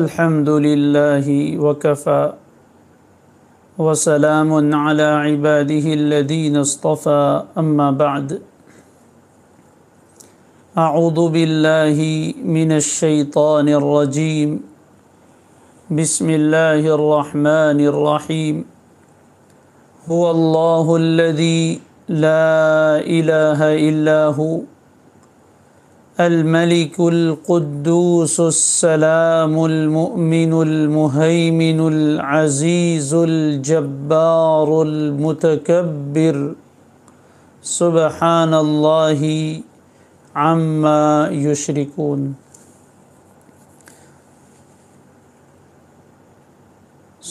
الحمد لله وكفى وسلام على عباده الذين اصطفى أما بعد أعوذ بالله من الشيطان الرجيم بسم الله الرحمن الرحيم هو الله الذي لا إله إلا هو الملك القدوس السلام المؤمن المهيمن العزيز الجبار المتكبر سبحان الله عما يشركون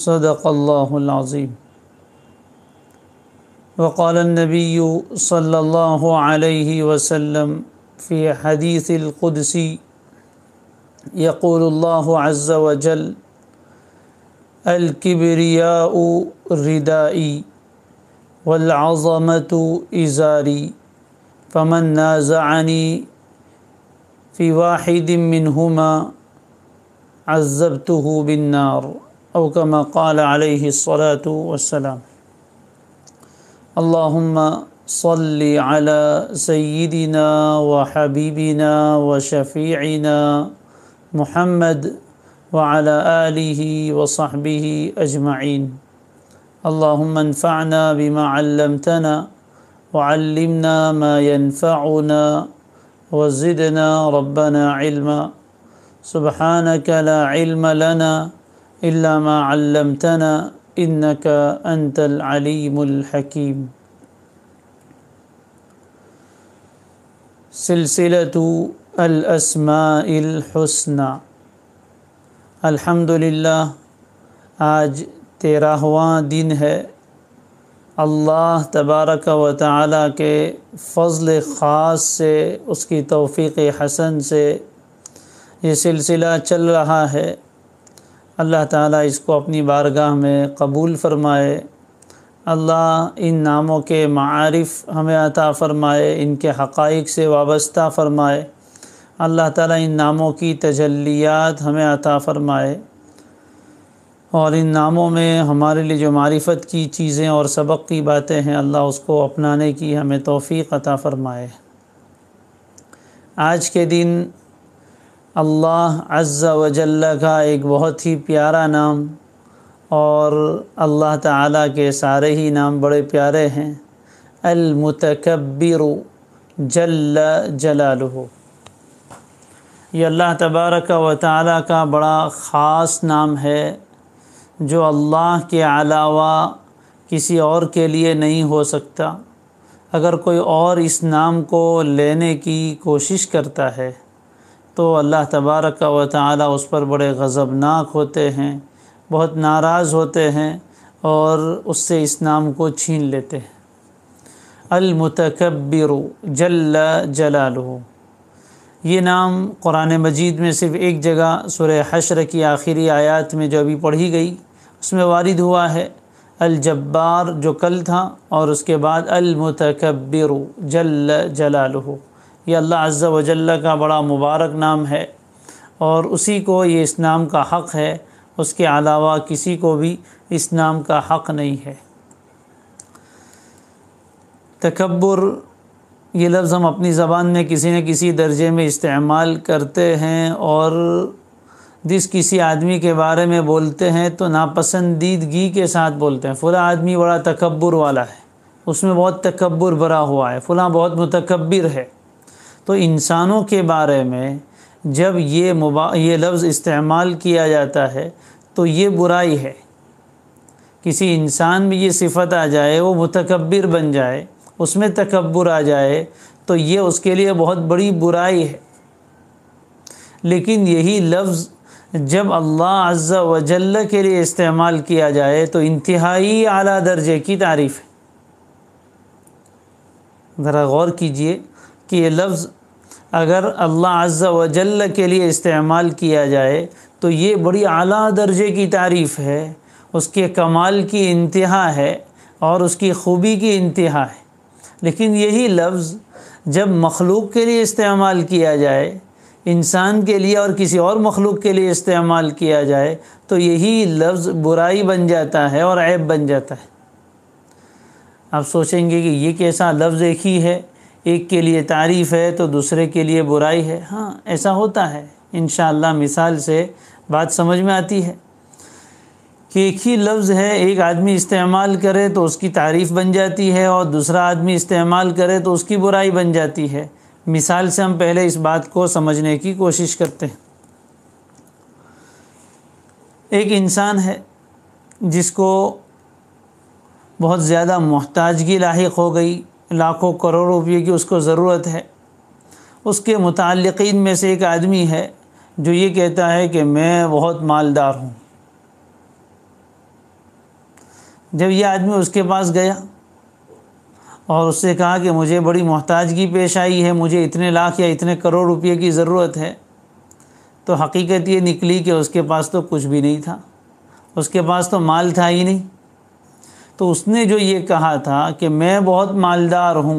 صدق الله العظيم وقال النبي صلى الله عليه وسلم في حديث القدسي يقول الله عز وجل الكبرياء ردائي والعظمة إزاري فمن نازعني في واحد منهما عذبته بالنار أو كما قال عليه الصلاة والسلام اللهم صل على سيدنا وحبيبنا وشفيعنا محمد وعلى آله وصحبه أجمعين اللهم انفعنا بما علمتنا وعلمنا ما ينفعنا وزدنا ربنا علما سبحانك لا علم لنا إلا ما علمتنا إنك أنت العليم الحكيم सिलसिलतु अलसमालहसना अल्हम्दुलिल्लाह आज तेरहवा दिन है अल्लाह तबारक व ताली के फ़ज़ल ख़ास से उसकी तोफ़ी हसन से ये सिलसिला चल रहा है अल्लाह ताली इसको अपनी बारगाह में कबूल फ़रमाए अल्लाह इन नामों के मारफ़ हमें अता फ़रमाए इनके हक़ से वाबस्ता फ़रमाए अल्लाह ताला इन नामों की तजलियात हमें अता फ़रमाए और इन नामों में हमारे लिए जो मारिफ़त की चीज़ें और सबक की बातें हैं अल्लाह उसको अपनाने की हमें तोफ़ी अता फ़रमाए आज के दिन अल्लाह अज़्ज़ा वजल्ला का एक बहुत ही प्यारा नाम और अल्लाह ताला के सारे ही नाम बड़े प्यारे हैं अलमतकबिर जल जलाल ये अल्लाह तबारक व ताला का बड़ा ख़ास नाम है जो अल्लाह के अलावा किसी और के लिए नहीं हो सकता अगर कोई और इस नाम को लेने की कोशिश करता है तो अल्लाह तबारक व ताला उस पर बड़े गज़बनाक होते हैं बहुत नाराज़ होते हैं और उससे इस नाम को छीन लेते हैं अलमतकबर जल जलालू ये नाम कुरान मजीद में सिर्फ एक जगह सुर हशर की आखिरी आयत में जो अभी पढ़ी गई उसमें वारिद हुआ है अलजब्बार जो कल था और उसके बाद अलमतकबर जल जलालू ये अल्लाह अज़्ज़ वजल का बड़ा मुबारक नाम है और उसी को ये इस नाम का हक़ है उसके अलावा किसी को भी इस नाम का हक़ नहीं है तकबर ये लफ्ज़ हम अपनी ज़बान में किसी न किसी दर्जे में इस्तेमाल करते हैं और जिस किसी आदमी के बारे में बोलते हैं तो नापसंदीदगी के साथ बोलते हैं फला आदमी बड़ा तकबर वाला है उसमें बहुत तकबर भरा हुआ है फला बहुत मतकबर है तो इंसानों के बारे में जब ये मुबा ये लफ्ज़ इस्तेमाल किया जाता है तो ये बुराई है किसी इंसान में ये सिफत आ जाए वो मुतकबर बन जाए उसमें तकबर आ जाए तो ये उसके लिए बहुत बड़ी बुराई है लेकिन यही लफ्ज़ जब अल्लाह अज़ा वजल के लिए इस्तेमाल किया जाए तो इंतहाई अली दर्जे की तारीफ़ है ज़रा गौर कीजिए कि ये लफ्ज़ अगर अल्लाह व वजल के लिए इस्तेमाल किया जाए तो ये बड़ी आला दर्जे की तारीफ़ है उसके कमाल की इंतहा है और उसकी खूबी की इंतहा है लेकिन यही लफ्ज़ जब मखलूक के लिए इस्तेमाल किया जाए इंसान के लिए और किसी और मखलूक के लिए इस्तेमाल किया जाए तो यही लफ्ज़ बुराई बन जाता है और ऐब बन जाता है आप सोचेंगे कि ये कैसा लफ्ज़ एक ही है एक के लिए तारीफ़ है तो दूसरे के लिए बुराई है हाँ ऐसा होता है इन मिसाल से बात समझ में आती है कि एक ही लफ्ज़ है एक आदमी इस्तेमाल करे तो उसकी तारीफ़ बन जाती है और दूसरा आदमी इस्तेमाल करे तो उसकी बुराई बन जाती है मिसाल से हम पहले इस बात को समझने की कोशिश करते हैं एक इंसान है जिसको बहुत ज़्यादा मोहताजगी लाक हो गई लाखों करोड़ों रुपये की उसको ज़रूरत है उसके मतलकिन में से एक आदमी है जो ये कहता है कि मैं बहुत मालदार हूँ जब यह आदमी उसके पास गया और उससे कहा कि मुझे बड़ी मोहताजगी पेश आई है मुझे इतने लाख या इतने करोड़ रुपये की ज़रूरत है तो हकीकत ये निकली कि उसके पास तो कुछ भी नहीं था उसके पास तो माल था ही नहीं तो उसने जो ये कहा था कि मैं बहुत मालदार हूँ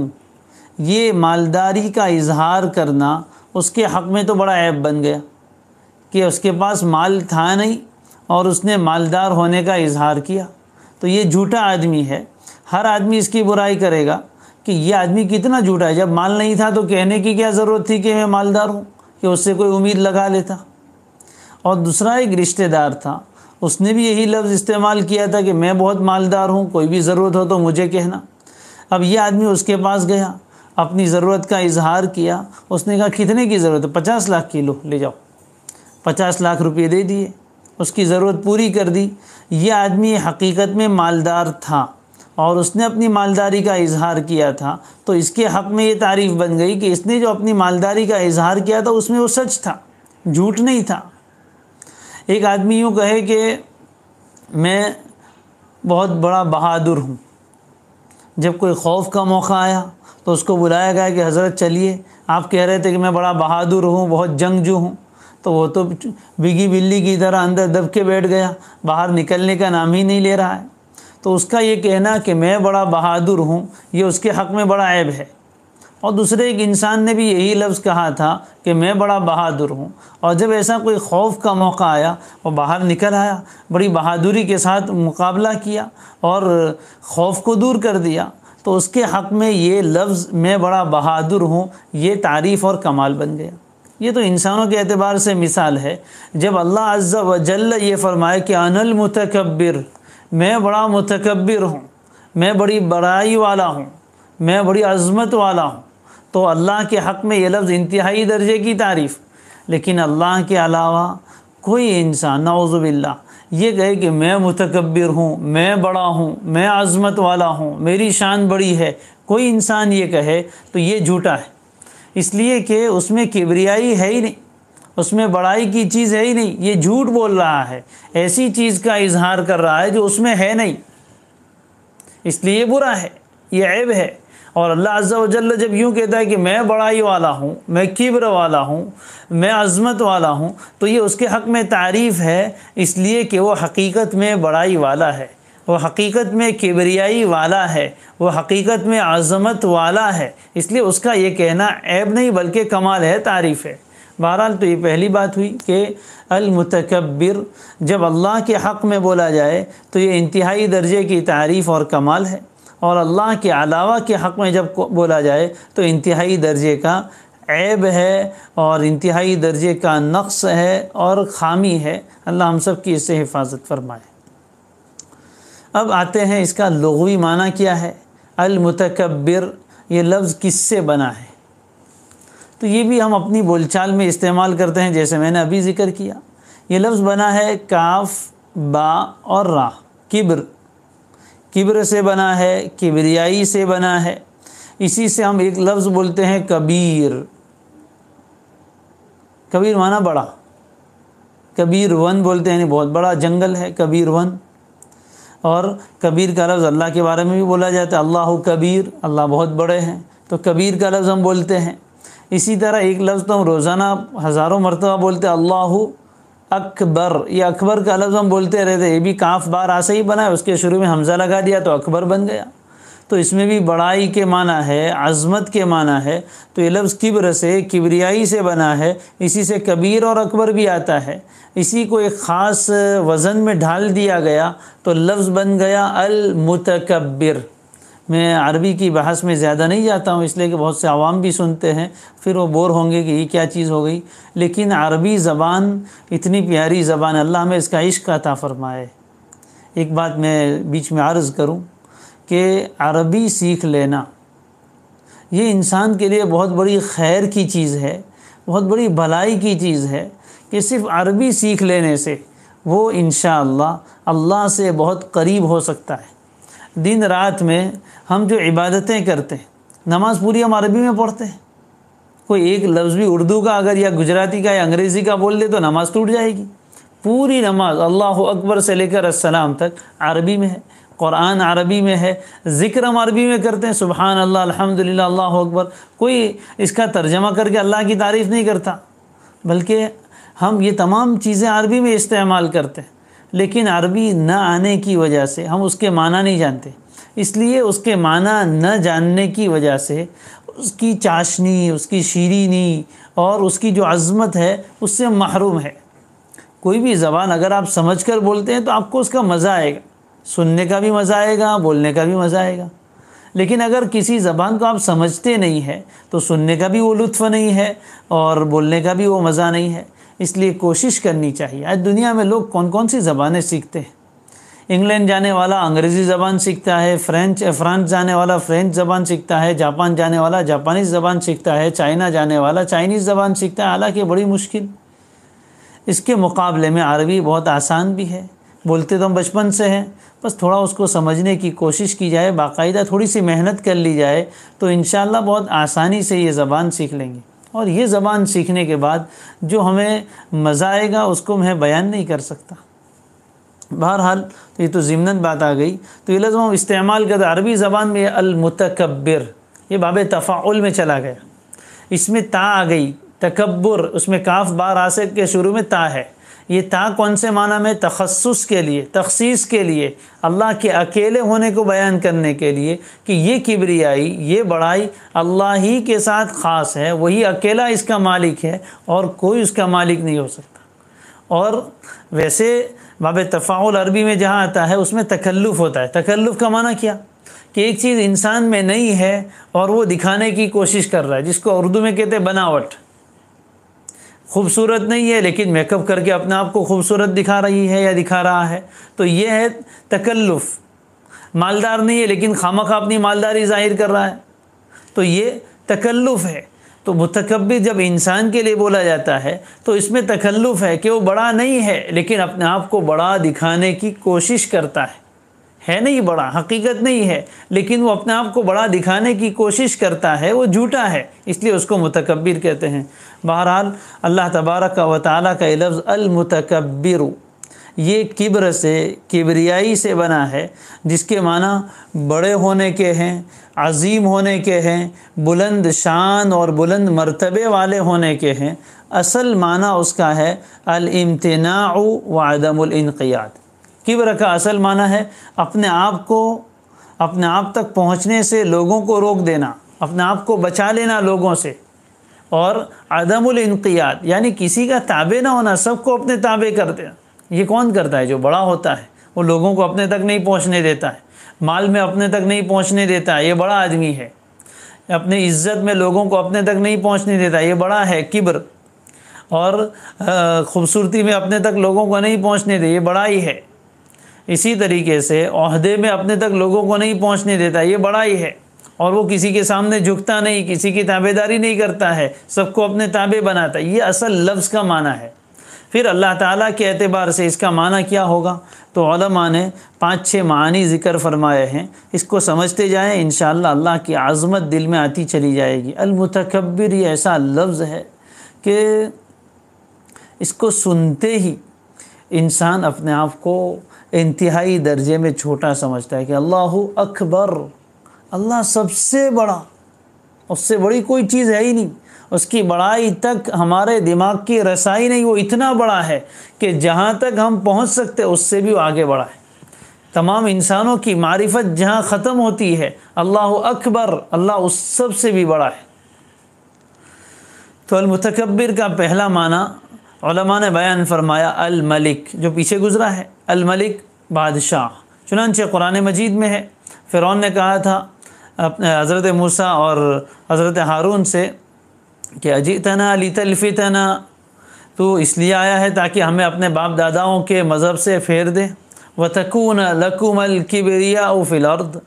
ये मालदारी का इजहार करना उसके हक़ में तो बड़ा ऐप बन गया कि उसके पास माल था नहीं और उसने मालदार होने का इजहार किया तो ये झूठा आदमी है हर आदमी इसकी बुराई करेगा कि ये आदमी कितना झूठा है जब माल नहीं था तो कहने की क्या ज़रूरत थी कि मैं मालदार हूँ कि उससे कोई उम्मीद लगा लेता और दूसरा एक रिश्तेदार था उसने भी यही लफ्ज़ इस्तेमाल किया था कि मैं बहुत मालदार हूँ कोई भी ज़रूरत हो तो मुझे कहना अब ये आदमी उसके पास गया अपनी ज़रूरत का इजहार किया उसने कहा कितने की ज़रूरत है पचास लाख किलो ले जाओ पचास लाख रुपये दे दिए उसकी ज़रूरत पूरी कर दी ये आदमी हकीकत में मालदार था और उसने अपनी मालदारी का इजहार किया था तो इसके हक़ में ये तारीफ़ बन गई कि इसने जो अपनी मालदारी का इजहार किया था उसमें वो सच था झूठ नहीं था एक आदमी यूँ कहे कि मैं बहुत बड़ा बहादुर हूँ जब कोई खौफ का मौका आया तो उसको बुलाया गया कि हज़रत चलिए आप कह रहे थे कि मैं बड़ा बहादुर हूँ बहुत जंगजू हूँ तो वो तो बिगी बिल्ली की तरह अंदर दब के बैठ गया बाहर निकलने का नाम ही नहीं ले रहा है तो उसका ये कहना कि मैं बड़ा बहादुर हूँ ये उसके हक़ में बड़ा ऐब है और दूसरे एक इंसान ने भी यही लफ्ज़ कहा था कि मैं बड़ा बहादुर हूँ और जब ऐसा कोई खौफ का मौका आया वो बाहर निकल आया बड़ी बहादुरी के साथ मुकाबला किया और खौफ को दूर कर दिया तो उसके हक़ में ये लफ्ज़ मैं बड़ा बहादुर हूँ ये तारीफ़ और कमाल बन गया ये तो इंसानों के अतबार से मिसाल है जब अल्लाह अज्जा वजल ये फरमाए कि अनल मैं बड़ा मतकबर हूँ मैं बड़ी बड़ाई वाला हूँ मैं बड़ी अज़मत वाला हूँ तो अल्लाह के हक़ में ये लफ्ज़ इंतहाई दर्जे की तारीफ़ लेकिन अल्लाह के अलावा कोई इंसान नाउज़बिल्ला ये कहे कि मैं मतकबर हूँ मैं बड़ा हूँ मैं आज़मत वाला हूँ मेरी शान बड़ी है कोई इंसान ये कहे तो ये झूठा है इसलिए कि उसमें किबरियाई है ही नहीं उसमें बड़ाई की चीज़ है ही नहीं ये झूठ बोल रहा है ऐसी चीज़ का इजहार कर रहा है जो उसमें है नहीं इसलिए बुरा है ये ऐब है और अल्लाह अज्जा जब यूँ कहता है कि मैं बड़ाई वाला हूँ मैं किब्र वाला हूँ मैं अज़मत वाला हूँ तो ये उसके हक़ में तारीफ़ है इसलिए कि वह हकीकत में बड़ाई वाला है वह हकीकत में किबरियाई वाला है वह हकीकत में आज़मत वाला है इसलिए उसका ये कहना ऐब नहीं बल्कि कमाल है तारीफ़ है बहरहाल तो ये पहली बात हुई कि अलमतकबर जब अल्लाह के हक़ में बोला जाए तो ये इंतहाई दर्जे की तारीफ़ और कमाल है और अल्लाह के अलावा के हक़ में जब बोला जाए तो इंतहाई दर्जे का ऐब है और इंतहाई दर्जे का नक्स है और ख़ामी है अल्लाह हम सब की इससे हिफाजत फरमाए अब आते हैं इसका लगवी माना क्या है अलमतकबर ये लफ्ज़ किससे बना है तो ये भी हम अपनी बोलचाल में इस्तेमाल करते हैं जैसे मैंने अभी ज़िक्र किया ये लफ्ज़ बना है काफ बा और रा किब्र किब्र से बना है किबरियाई से बना है इसी से हम एक लफ्ज़ बोलते हैं कबीर कबीर माना बड़ा कबीर वन बोलते हैं बहुत बड़ा जंगल है कबीर वन और कबीर का लफ्ज़ अल्लाह के बारे में भी बोला जाता है अल्लाह कबीर अल्लाह बहुत बड़े हैं तो कबीर का लफ्ज़ हम बोलते हैं इसी तरह एक लफ्ज़ तो हम रोज़ाना हज़ारों मरतबा बोलते हैं अल्लाह अकबर ये अकबर का लफ्ज़ हम बोलते रहते ये भी काफ बार आसे ही बना है उसके शुरू में हमजा लगा दिया तो अकबर बन गया तो इसमें भी बड़ाई के माना है आज़मत के माना है तो ये लफ्ज़ किब्र से किबरियाई से बना है इसी से कबीर और अकबर भी आता है इसी को एक ख़ास वज़न में ढाल दिया गया तो लफ्ज़ बन गया अल मुतकबिर मैं अरबी की बहस में ज़्यादा नहीं जाता हूँ इसलिए कि बहुत से आवाम भी सुनते हैं फिर वो बोर होंगे कि ये क्या चीज़ हो गई लेकिन अरबी ज़बान इतनी प्यारी ज़बान अल्लाह में इसका इश्क अता फ़रमाए एक बात मैं बीच में अर्ज़ करूँ कि अरबी सीख लेना ये इंसान के लिए बहुत बड़ी खैर की चीज़ है बहुत बड़ी भलाई की चीज़ है कि सिर्फ अरबी सीख लेने से वो इन अल्लाह से बहुत करीब हो सकता है दिन रात में हम जो इबादतें करते हैं नमाज पूरी हम अरबी में पढ़ते हैं कोई एक लफ्ज़ भी उर्दू का अगर या गुजराती का या अंग्रेज़ी का बोल दे तो नमाज टूट तो जाएगी पूरी नमाज अल्लाह अकबर से लेकर असलम तक अरबी में है क़ुरान अरबी में है ज़िक्र हम अरबी में करते हैं सुबहान अल्लाह अल्हम्दुलिल्लाह अल्लाह अकबर कोई इसका तर्जमा करके अल्लाह की तारीफ़ नहीं करता बल्कि हम ये तमाम चीज़ें अरबी में इस्तेमाल करते हैं लेकिन अरबी न आने की वजह से हम उसके माना नहीं जानते इसलिए उसके माना न जानने की वजह से उसकी चाशनी उसकी शीरीनी और उसकी जो अज़मत है उससे महरूम है कोई भी ज़बान अगर आप समझ कर बोलते हैं तो आपको उसका मज़ा आएगा सुनने का भी मज़ा आएगा बोलने का भी मज़ा आएगा लेकिन अगर किसी ज़बान को आप समझते नहीं है तो सुनने का भी वो लुत्फ़ नहीं है और बोलने का भी वो मज़ा नहीं है इसलिए कोशिश करनी चाहिए आज दुनिया में लोग कौन कौन सी ज़बानें सीखते हैं इंग्लैंड जाने वाला अंग्रेज़ी ज़बान सीखता है फ्रेंच फ्रांस जाने वाला फ्रेंच ज़बान सीखता है जापान जाने वाला जापानीज़ ज़बान सीखता है चाइना जाने वाला चाइनीज़ ज़बान सीखता है हालाँकि बड़ी मुश्किल इसके मुकाबले में अरबी बहुत आसान भी है बोलते तो हम बचपन से हैं बस थोड़ा उसको समझने की कोशिश की जाए बाकायदा थोड़ी सी मेहनत कर ली जाए तो इन बहुत आसानी से ये ज़बान सीख लेंगे और ये ज़बान सीखने के बाद जो हमें मज़ा आएगा उसको मैं बयान नहीं कर सकता बहरहाल तो ये तो जिमनन बात आ गई तो ये लज़म इस्तेमाल करते अरबी ज़बान में अलमतकबर ये बाब तफ़ाउल में चला गया इसमें ता आ गई तकबर उसमें काफ बार आसक के शुरू में ता है ये ता कौन से माना में तखसस के लिए तखसीस के लिए अल्लाह के अकेले होने को बयान करने के लिए कि ये किबरियाई ये बड़ाई अल्लाह ही के साथ ख़ास है वही अकेला इसका मालिक है और कोई उसका मालिक नहीं हो सकता और वैसे बाब तफ़ाउल अरबी में जहाँ आता है उसमें तकल्लुफ़ होता है तकल्लुफ़ का माना क्या कि एक चीज़ इंसान में नहीं है और वो दिखाने की कोशिश कर रहा है जिसको उर्दू में कहते हैं बनावट खूबसूरत नहीं है लेकिन मेकअप करके अपने आप को खूबसूरत दिखा रही है या दिखा रहा है तो ये है तकल्लुफ़ मालदार नहीं है लेकिन खामा खा अपनी मालदारी जाहिर कर रहा है तो ये तकल्लुफ़ है तो मुतकबर जब इंसान के लिए बोला जाता है तो इसमें तकल्लुफ़ है कि वो बड़ा नहीं है लेकिन अपने आप को बड़ा दिखाने की कोशिश करता है है नहीं बड़ा हकीकत नहीं है लेकिन वो अपने आप को बड़ा दिखाने की कोशिश करता है वो झूठा है इसलिए उसको मुतकबिर कहते हैं बहरहाल अल्लाह तबारक व ताली का लफ्ज़ अलमतकबिर ये किब्र से किबरियाई से बना है जिसके माना बड़े होने के हैं अजीम होने के हैं बुलंद शान और बुलंद मरतबे वाले होने के हैं असल माना उसका है अलमतनाऊ व आदमनक़ियात किबर का असल माना है अपने आप को अपने आप तक पहुंचने से लोगों को रोक देना अपने आप को बचा लेना लोगों से और आदमुल इनकियाद यानी किसी का ताबे ना होना सबको अपने ताबे कर देना ये कौन करता है जो बड़ा होता है वो लोगों को अपने तक नहीं पहुंचने देता है माल में अपने तक नहीं पहुंचने देता है ये बड़ा आदमी है अपने इज्जत में लोगों को अपने तक नहीं पहुंचने देता ये बड़ा है किब्र और ख़ूबसूरती में अपने तक लोगों को नहीं पहुंचने दे ये बड़ा ही है इसी तरीके से अहदे में अपने तक लोगों को नहीं पहुंचने देता ये बड़ा ही है और वो किसी के सामने झुकता नहीं किसी की ताबेदारी नहीं करता है सबको अपने ताबे बनाता है ये असल लफ्ज़ का माना है फिर अल्लाह ताला के अतबार से इसका माना क्या होगा तो ओलमा ने पाँच छः मानी ज़िक्र फरमाए हैं इसको समझते जाएँ इन अल्लाह की आज़मत दिल में आती चली जाएगी अलमतकबर ये ऐसा लफ्ज़ है कि इसको सुनते ही इंसान अपने आप को इंतहाई दर्जे में छोटा समझता है कि अल्लाह अकबर अल्लाह सबसे बड़ा उससे बड़ी कोई चीज़ है ही नहीं उसकी बड़ाई तक हमारे दिमाग की रसाई नहीं वो इतना बड़ा है कि जहाँ तक हम पहुँच सकते उससे भी आगे बढ़ा है तमाम इंसानों की मारिफत जहाँ ख़त्म होती है अल्लाह अकबर अल्लाह उस सब से भी बड़ा है तो अलमतकबर का पहला माना ने बयान फरमाया अल मलिक जो पीछे गुजरा है अलमलिक बादशाह चुनानच कुरान मजीद में है फ़िरौन ने कहा था अपने हज़रत मूसा और हज़रत हारून से कि अजीतना लितलफ़तना तो इसलिए आया है ताकि हमें अपने बाप दादाओं के मज़हब से फेर दे व थकून लकुमल किबरिया फ़िलर्द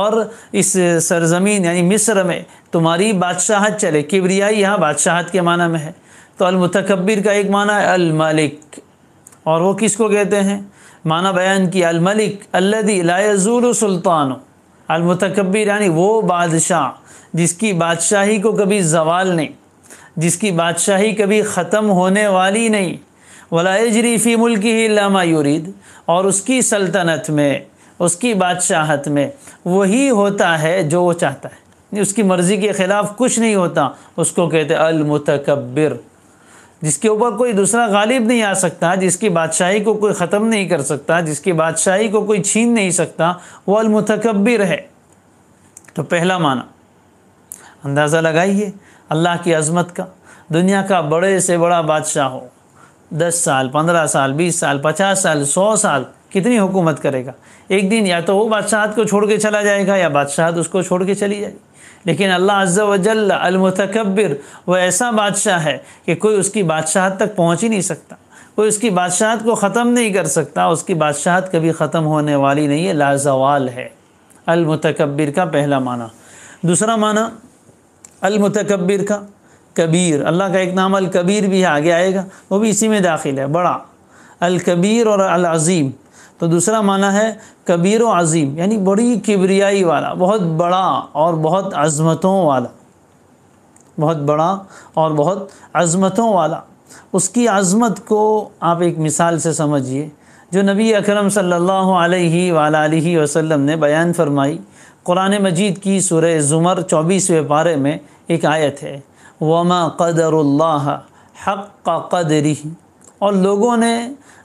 और इस सरजमीन यानी मिस्र में तुम्हारी बादशाहत चले किबरियाई यहाँ बादशाहत के माना में है तो अलमतकबिर का एक माना है अलमलिक और वो किसको कहते हैं माना बयान किया अलमलिक अल्लदी लाजूल सुल्तान अलमतकबर यानी वो बादशाह जिसकी बादशाही को कभी जवाल नहीं जिसकी बादशाही कभी ख़त्म होने वाली नहीं वलाजरीफ़ी मुल्क ही लामा और उसकी सल्तनत में उसकी बादशाहत में वही होता है जो वो चाहता है उसकी मर्ज़ी के ख़िलाफ़ कुछ नहीं होता उसको कहते अलमतकबिर जिसके ऊपर कोई दूसरा गालिब नहीं आ सकता जिसकी बादशाही को कोई ख़त्म नहीं कर सकता जिसकी बादशाही को कोई छीन नहीं सकता वो अलमतकबिर है तो पहला माना अंदाज़ा लगाइए अल्लाह की अजमत का दुनिया का बड़े से बड़ा बादशाह हो दस साल पंद्रह साल बीस साल पचास साल सौ साल कितनी हुकूमत करेगा एक दिन या तो वो बादशाहत को छोड़ के चला जाएगा या बादशाहत उसको छोड़ के चली जाएगी लेकिन अल्लाह अज्जा वजल अलमतकबर वह ऐसा बादशाह है कि कोई उसकी बादशाहत तक पहुँच ही नहीं सकता कोई उसकी बादशाहत को ख़त्म नहीं कर सकता उसकी बादशाहत कभी ख़त्म होने वाली नहीं है लाजवाल है अलमतकबर का पहला माना दूसरा माना अलमतकबर का कबीर अल्लाह का एक नाम अलकबीर भी आगे आएगा वो भी इसी में दाखिल है बड़ा अलकबीर और अलाज़ीम तो दूसरा माना है कबीर व अज़ीम यानी बड़ी किबरियाई वाला बहुत बड़ा और बहुत अज़मतों वाला बहुत बड़ा और बहुत अज़मतों वाला उसकी अज़मत को आप एक मिसाल से समझिए जो नबी अकरम सल्लल्लाहु अलैहि अलैहि वसल्लम ने बयान फरमाई कुरान मजीद की सूरह ज़ुमर चौबीसवें पारे में एक आयत है वमा कदर हक़ का कदरी और लोगों ने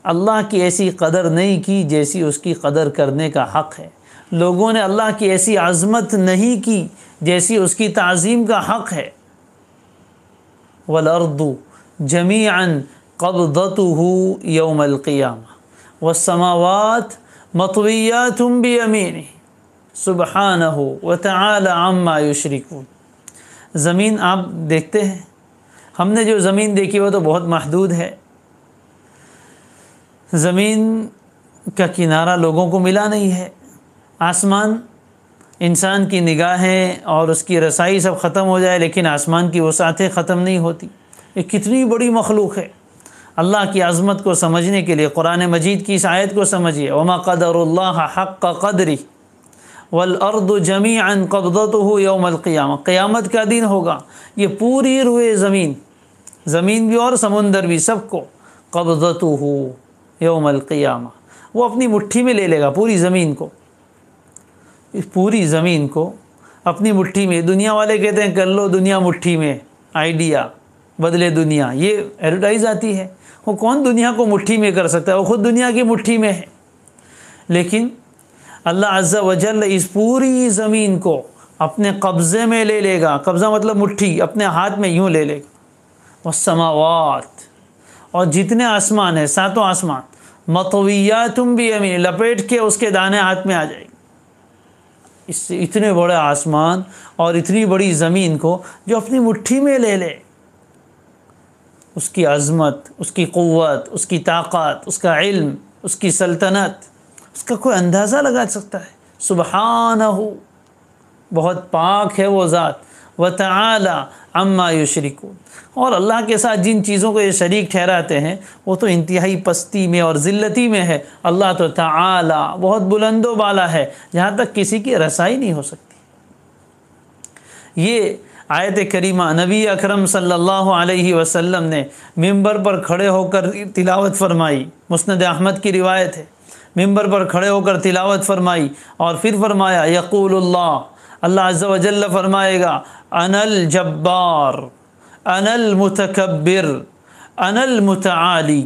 अल्लाह की ऐसी कदर नहीं की जैसी उसकी कदर करने का हक़ है लोगों ने अल्लाह की ऐसी आज़मत नहीं की जैसी उसकी तज़ीम का हक़ है वलर्दू जमी अन कबदत हो यौमलक़ियाम व समावत मतविया तुम भी अमीन सुबह न हो व तमायुशरिकून ज़मीन आप देखते हैं हमने जो ज़मीन देखी वो तो बहुत महदूद है ज़मीन का किनारा लोगों को मिला नहीं है आसमान इंसान की निगाहें और उसकी रसाई सब ख़त्म हो जाए लेकिन आसमान की वसातें ख़त्म नहीं होती ये कितनी बड़ी मखलूक है अल्लाह की आज़मत को समझने के लिए कुरान मजीद की इस आयत को समझिए वमा कदर हक़ कदरी वलअर्द जमी अन कबदत हो यौमलक़ियाम क़्यामत का दिन होगा ये पूरी रुए ज़मीन ज़मीन भी और समुंदर भी सबको कब्ज़त हो योमलक़ियामा वो अपनी मुट्ठी में ले लेगा पूरी ज़मीन को इस पूरी ज़मीन को अपनी मुट्ठी में दुनिया वाले कहते हैं कर लो दुनिया मुट्ठी में आइडिया बदले दुनिया ये एडवर्टाइज आती है वो कौन दुनिया को मुट्ठी में कर सकता है वो खुद दुनिया की मुट्ठी में है लेकिन अल्लाह अज्जा वजल इस पूरी ज़मीन को अपने कब्ज़े में ले लेगा कब्ज़ा मतलब मुट्ठी अपने हाथ में यूँ ले लेगा वह और जितने आसमान हैं सातों आसमान मतविया तुम भी अमीन लपेट के उसके दाने हाथ में आ जाए इससे इतने बड़े आसमान और इतनी बड़ी ज़मीन को जो अपनी मुट्ठी में ले ले उसकी अज़मत उसकी क़वत उसकी ताकत उसका इल्म उसकी सल्तनत उसका कोई अंदाज़ा लगा सकता है न हो बहुत पाक है वो ज़ात व तला अम्मा यशरिकून और अल्लाह के साथ जिन चीज़ों को ये शरीक ठहराते हैं वो तो इंतहाई पस्ती में और ज़िल्लती में है अल्लाह तो आला बहुत बुलंदो वाला है जहाँ तक किसी की रसाई नहीं हो सकती ये आयत करीमा नबी अकरम सल्लल्लाहु अलैहि वसल्लम ने मिंबर पर खड़े होकर तिलावत फरमाई मुस्ंद अहमद की रिवायत है मिंबर पर खड़े होकर तिलावत फरमाई और फिर फरमाया यकूल अल्लाह अल्लाह अज्ल फरमाएगा अनल जब्बार अनल मुतकबिर अनल मुतआली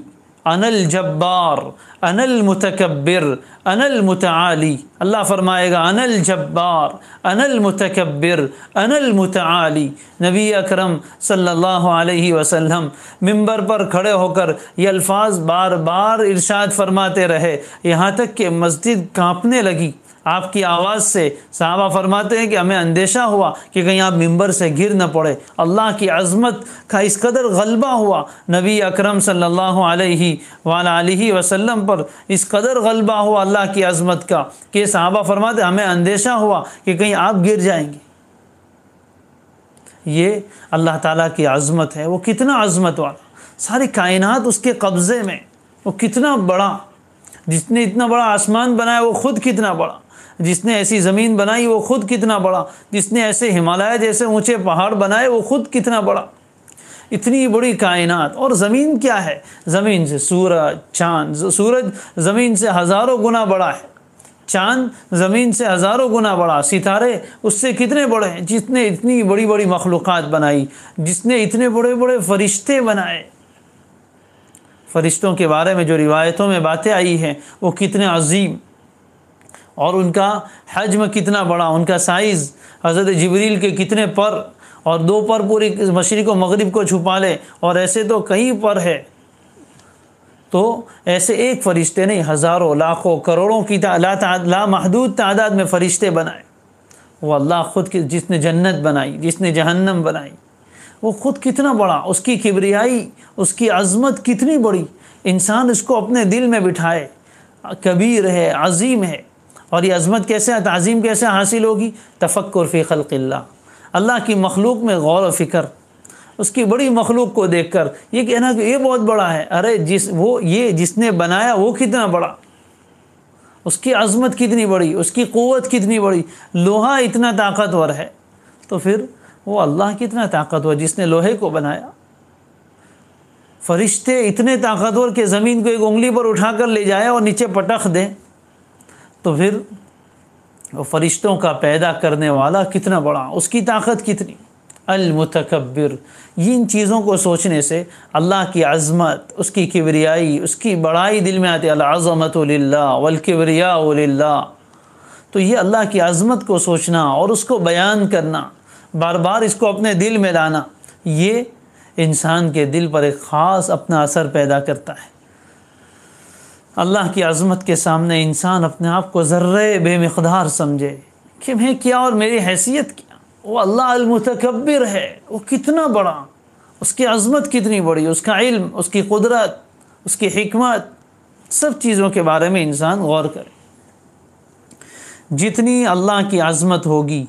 अनल जब्बार अनल मुतकबिर अनल मुतआली अल्लाह फरमाएगा अनल जब्बार अनल मुतकबिर अनल मुतआली नबी अकरम सल्लल्लाहु अलैहि वसल्लम मिंबर पर खड़े होकर ये अल्फाज बार बार इरशाद फरमाते रहे यहाँ तक कि मस्जिद कांपने लगी आपकी आवाज़ से साहबा फरमाते हैं कि हमें अंदेशा हुआ कि कहीं आप मिंबर से गिर न पड़े अल्लाह की अजमत का इस कदर गलबा हुआ नबी अकरम सल्लल्लाहु अलैहि अलैहि वसल्लम पर इस कदर गलबा हुआ अल्लाह की अजमत का कि साहबा फरमाते हमें अंदेशा हुआ कि कहीं आप गिर जाएंगे ये अल्लाह ताला की अजमत है वो कितना अजमत वाला सारी कायनात उसके कब्ज़े में वो कितना बड़ा जिसने इतना बड़ा आसमान बनाया वो खुद कितना बड़ा जिसने ऐसी ज़मीन बनाई वो खुद कितना बड़ा जिसने ऐसे हिमालय जैसे ऊंचे पहाड़ बनाए वो खुद कितना बड़ा इतनी बड़ी कायनात और ज़मीन क्या है ज़मीन से सूरज चांद सूरज ज़मीन से हज़ारों गुना बड़ा है चांद ज़मीन से हज़ारों गुना बड़ा सितारे उससे कितने बड़े हैं जिसने इतनी बड़ी बड़ी मखलूक़ बनाई जिसने इतने बड़े बड़े फरिश्ते बनाए फरिश्तों के बारे में जो रिवायतों में बातें आई हैं वो कितने अजीम और उनका हजम कितना बड़ा उनका साइज़ हज़रत जबरील के कितने पर और दो पर पूरी मशरक़ व मगरब को छुपा ले और ऐसे तो कहीं पर है तो ऐसे एक फ़रिश्ते नहीं हज़ारों लाखों करोड़ों की ला, ला महदूद तादाद में फ़रिश्ते बनाए वो अल्लाह ख़ुद की जिसने जन्नत बनाई जिसने जहन्नम बनाई वो ख़ुद कितना बड़ा उसकी किबरियाई उसकी अज़मत कितनी बड़ी इंसान इसको अपने दिल में बिठाए कबीर है अजीम है और ये अजमत कैसे तज़ीम कैसे हासिल होगी तफक्र फ़ी खल्ला अल्लाह की मखलूक में गौर व फिक्र उसकी बड़ी मखलूक को देख कर ये कहना कि ये बहुत बड़ा है अरे जिस वो ये जिसने बनाया वो कितना बड़ा उसकी अजमत कितनी बड़ी उसकी क़वत कितनी बड़ी लोहा इतना ताकतवर है तो फिर वो अल्लाह कितना ताकतवर जिसने लोहे को बनाया फरिश्ते इतने ताकतवर के ज़मीन को एक उंगली पर उठा कर ले जाए और नीचे पटख दें तो फिर फरिश्तों का पैदा करने वाला कितना बड़ा उसकी ताकत कितनी ये इन चीज़ों को सोचने से अल्लाह की अज़मत उसकी किबरियाई उसकी बड़ाई दिल में आती है अज़मत वलकिबरिया तो ये अल्लाह की अज़मत को सोचना और उसको बयान करना बार बार इसको अपने दिल में लाना ये इंसान के दिल पर एक ख़ास अपना असर पैदा करता है अल्लाह की अज़मत के सामने इंसान अपने आप को ज़र्रे बेमकदार समझे कि मैं क्या और मेरी हैसियत क्या वो अल्लाह अलमतकबर है वो कितना बड़ा उसकी अज़मत कितनी बड़ी उसका इल्म उसकी कुदरत उसकी हमत सब चीज़ों के बारे में इंसान गौर करे जितनी अल्लाह की आज़मत होगी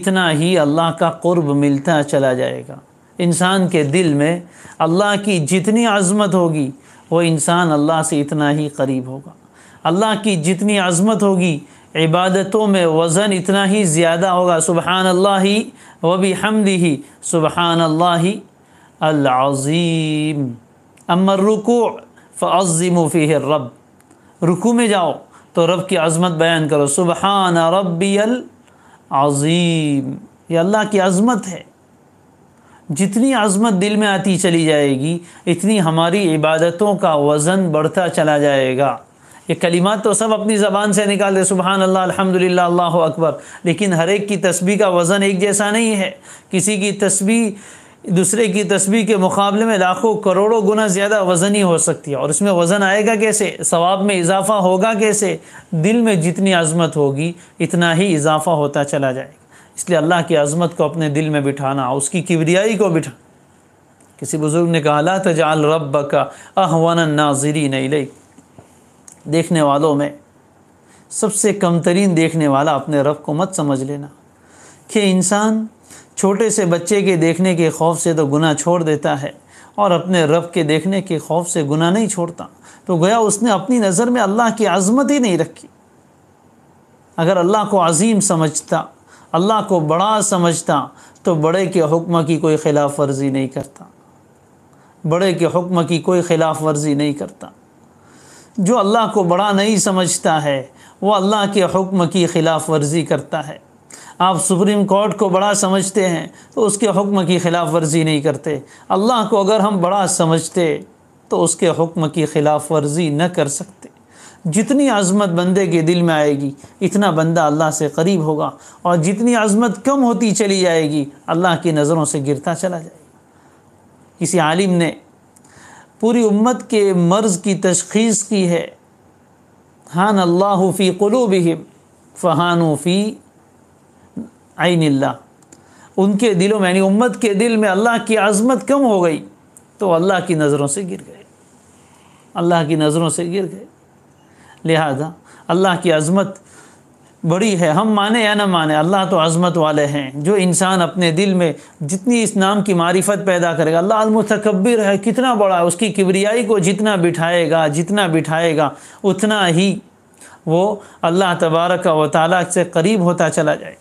इतना ही अल्लाह का क़ुर्ब मिलता चला जाएगा इंसान के दिल में अल्लाह की जितनी आजमत होगी वो इंसान अल्लाह से इतना ही करीब होगा अल्लाह की जितनी अज़मत होगी इबादतों में वज़न इतना ही ज़्यादा होगा सुबहान अल्लाह व भी हमदी ही सुबहान अल्लाह अज़ीम अमर रुको फ़ज़िम फ़ी रब रुकू में जाओ तो रब की अज़मत बयान करो सुबहान रबी अल अज़ीम ये अल्लाह की अज़मत है जितनी अज़मत दिल में आती चली जाएगी इतनी हमारी इबादतों का वज़न बढ़ता चला जाएगा ये कलिमात तो सब अपनी ज़बान से निकाल दे सुबहान अल्लाह अल्हम्दुलिल्लाह अल्लाह अकबर लेकिन हर एक की तस्बी का वज़न एक जैसा नहीं है किसी की तस्बी दूसरे की तस्बी के मुकाबले में लाखों करोड़ों गुना ज़्यादा वज़न ही हो सकती है और इसमें वज़न आएगा कैसे सवाब में इजाफ़ा होगा कैसे दिल में जितनी आज़मत होगी इतना ही इजाफ़ा होता चला जाएगा इसलिए अल्लाह की अज़मत को अपने दिल में बिठाना उसकी किबरियाई को बिठा किसी बुज़ुर्ग ने कहा ला तजाल रब का अहवान नाजरी नहीं देखने वालों में सबसे कम तरीन देखने वाला अपने रब को मत समझ लेना कि इंसान छोटे से बच्चे के देखने के खौफ से तो गुना छोड़ देता है और अपने रब के देखने के खौफ से गुना नहीं छोड़ता तो गया उसने अपनी नज़र में अल्लाह की आज़मत ही नहीं रखी अगर अल्लाह को अजीम समझता अल्लाह को बड़ा समझता तो बड़े के हुक्म की कोई ख़िलाफ़ वर्जी नहीं करता बड़े के हुक्म की कोई ख़िलाफ़ वर्जी नहीं करता जो अल्लाह को बड़ा नहीं समझता है वो अल्लाह के हुक्म की ख़िलाफ़ वर्जी करता है आप सुप्रीम कोर्ट को बड़ा समझते हैं तो उसके हुक्म की ख़िलाफ़ वर्जी नहीं करते अल्लाह को अगर हम बड़ा समझते तो उसके हुक्म की ख़िलाफ़ वर्जी न कर सकते जितनी अज़मत बंदे के दिल में आएगी इतना बंदा अल्लाह से करीब होगा और जितनी अज़मत कम होती चली जाएगी अल्लाह की नज़रों से गिरता चला जाएगा किसी आलिम ने पूरी उम्मत के मर्ज़ की तशखीस की है हान अल्लाह फ़ी क़लूबहिम फ़हान फ़ी आइन उनके दिलों में यानी उम्मत के दिल में अल्लाह की आज़मत कम हो गई तो अल्लाह की नज़रों से गिर गए अल्लाह की नज़रों से गिर गए लिहाजा अल्लाह की अज़मत बड़ी है हम माने या ना माने अल्लाह तो अज़मत वाले हैं जो इंसान अपने दिल में जितनी इस नाम की मारिफत पैदा करेगा अल्लाह अलमुतकबिर है कितना बड़ा है उसकी किबरियाई को जितना बिठाएगा जितना बिठाएगा उतना ही वो अल्लाह तबारक व ताली से करीब होता चला जाए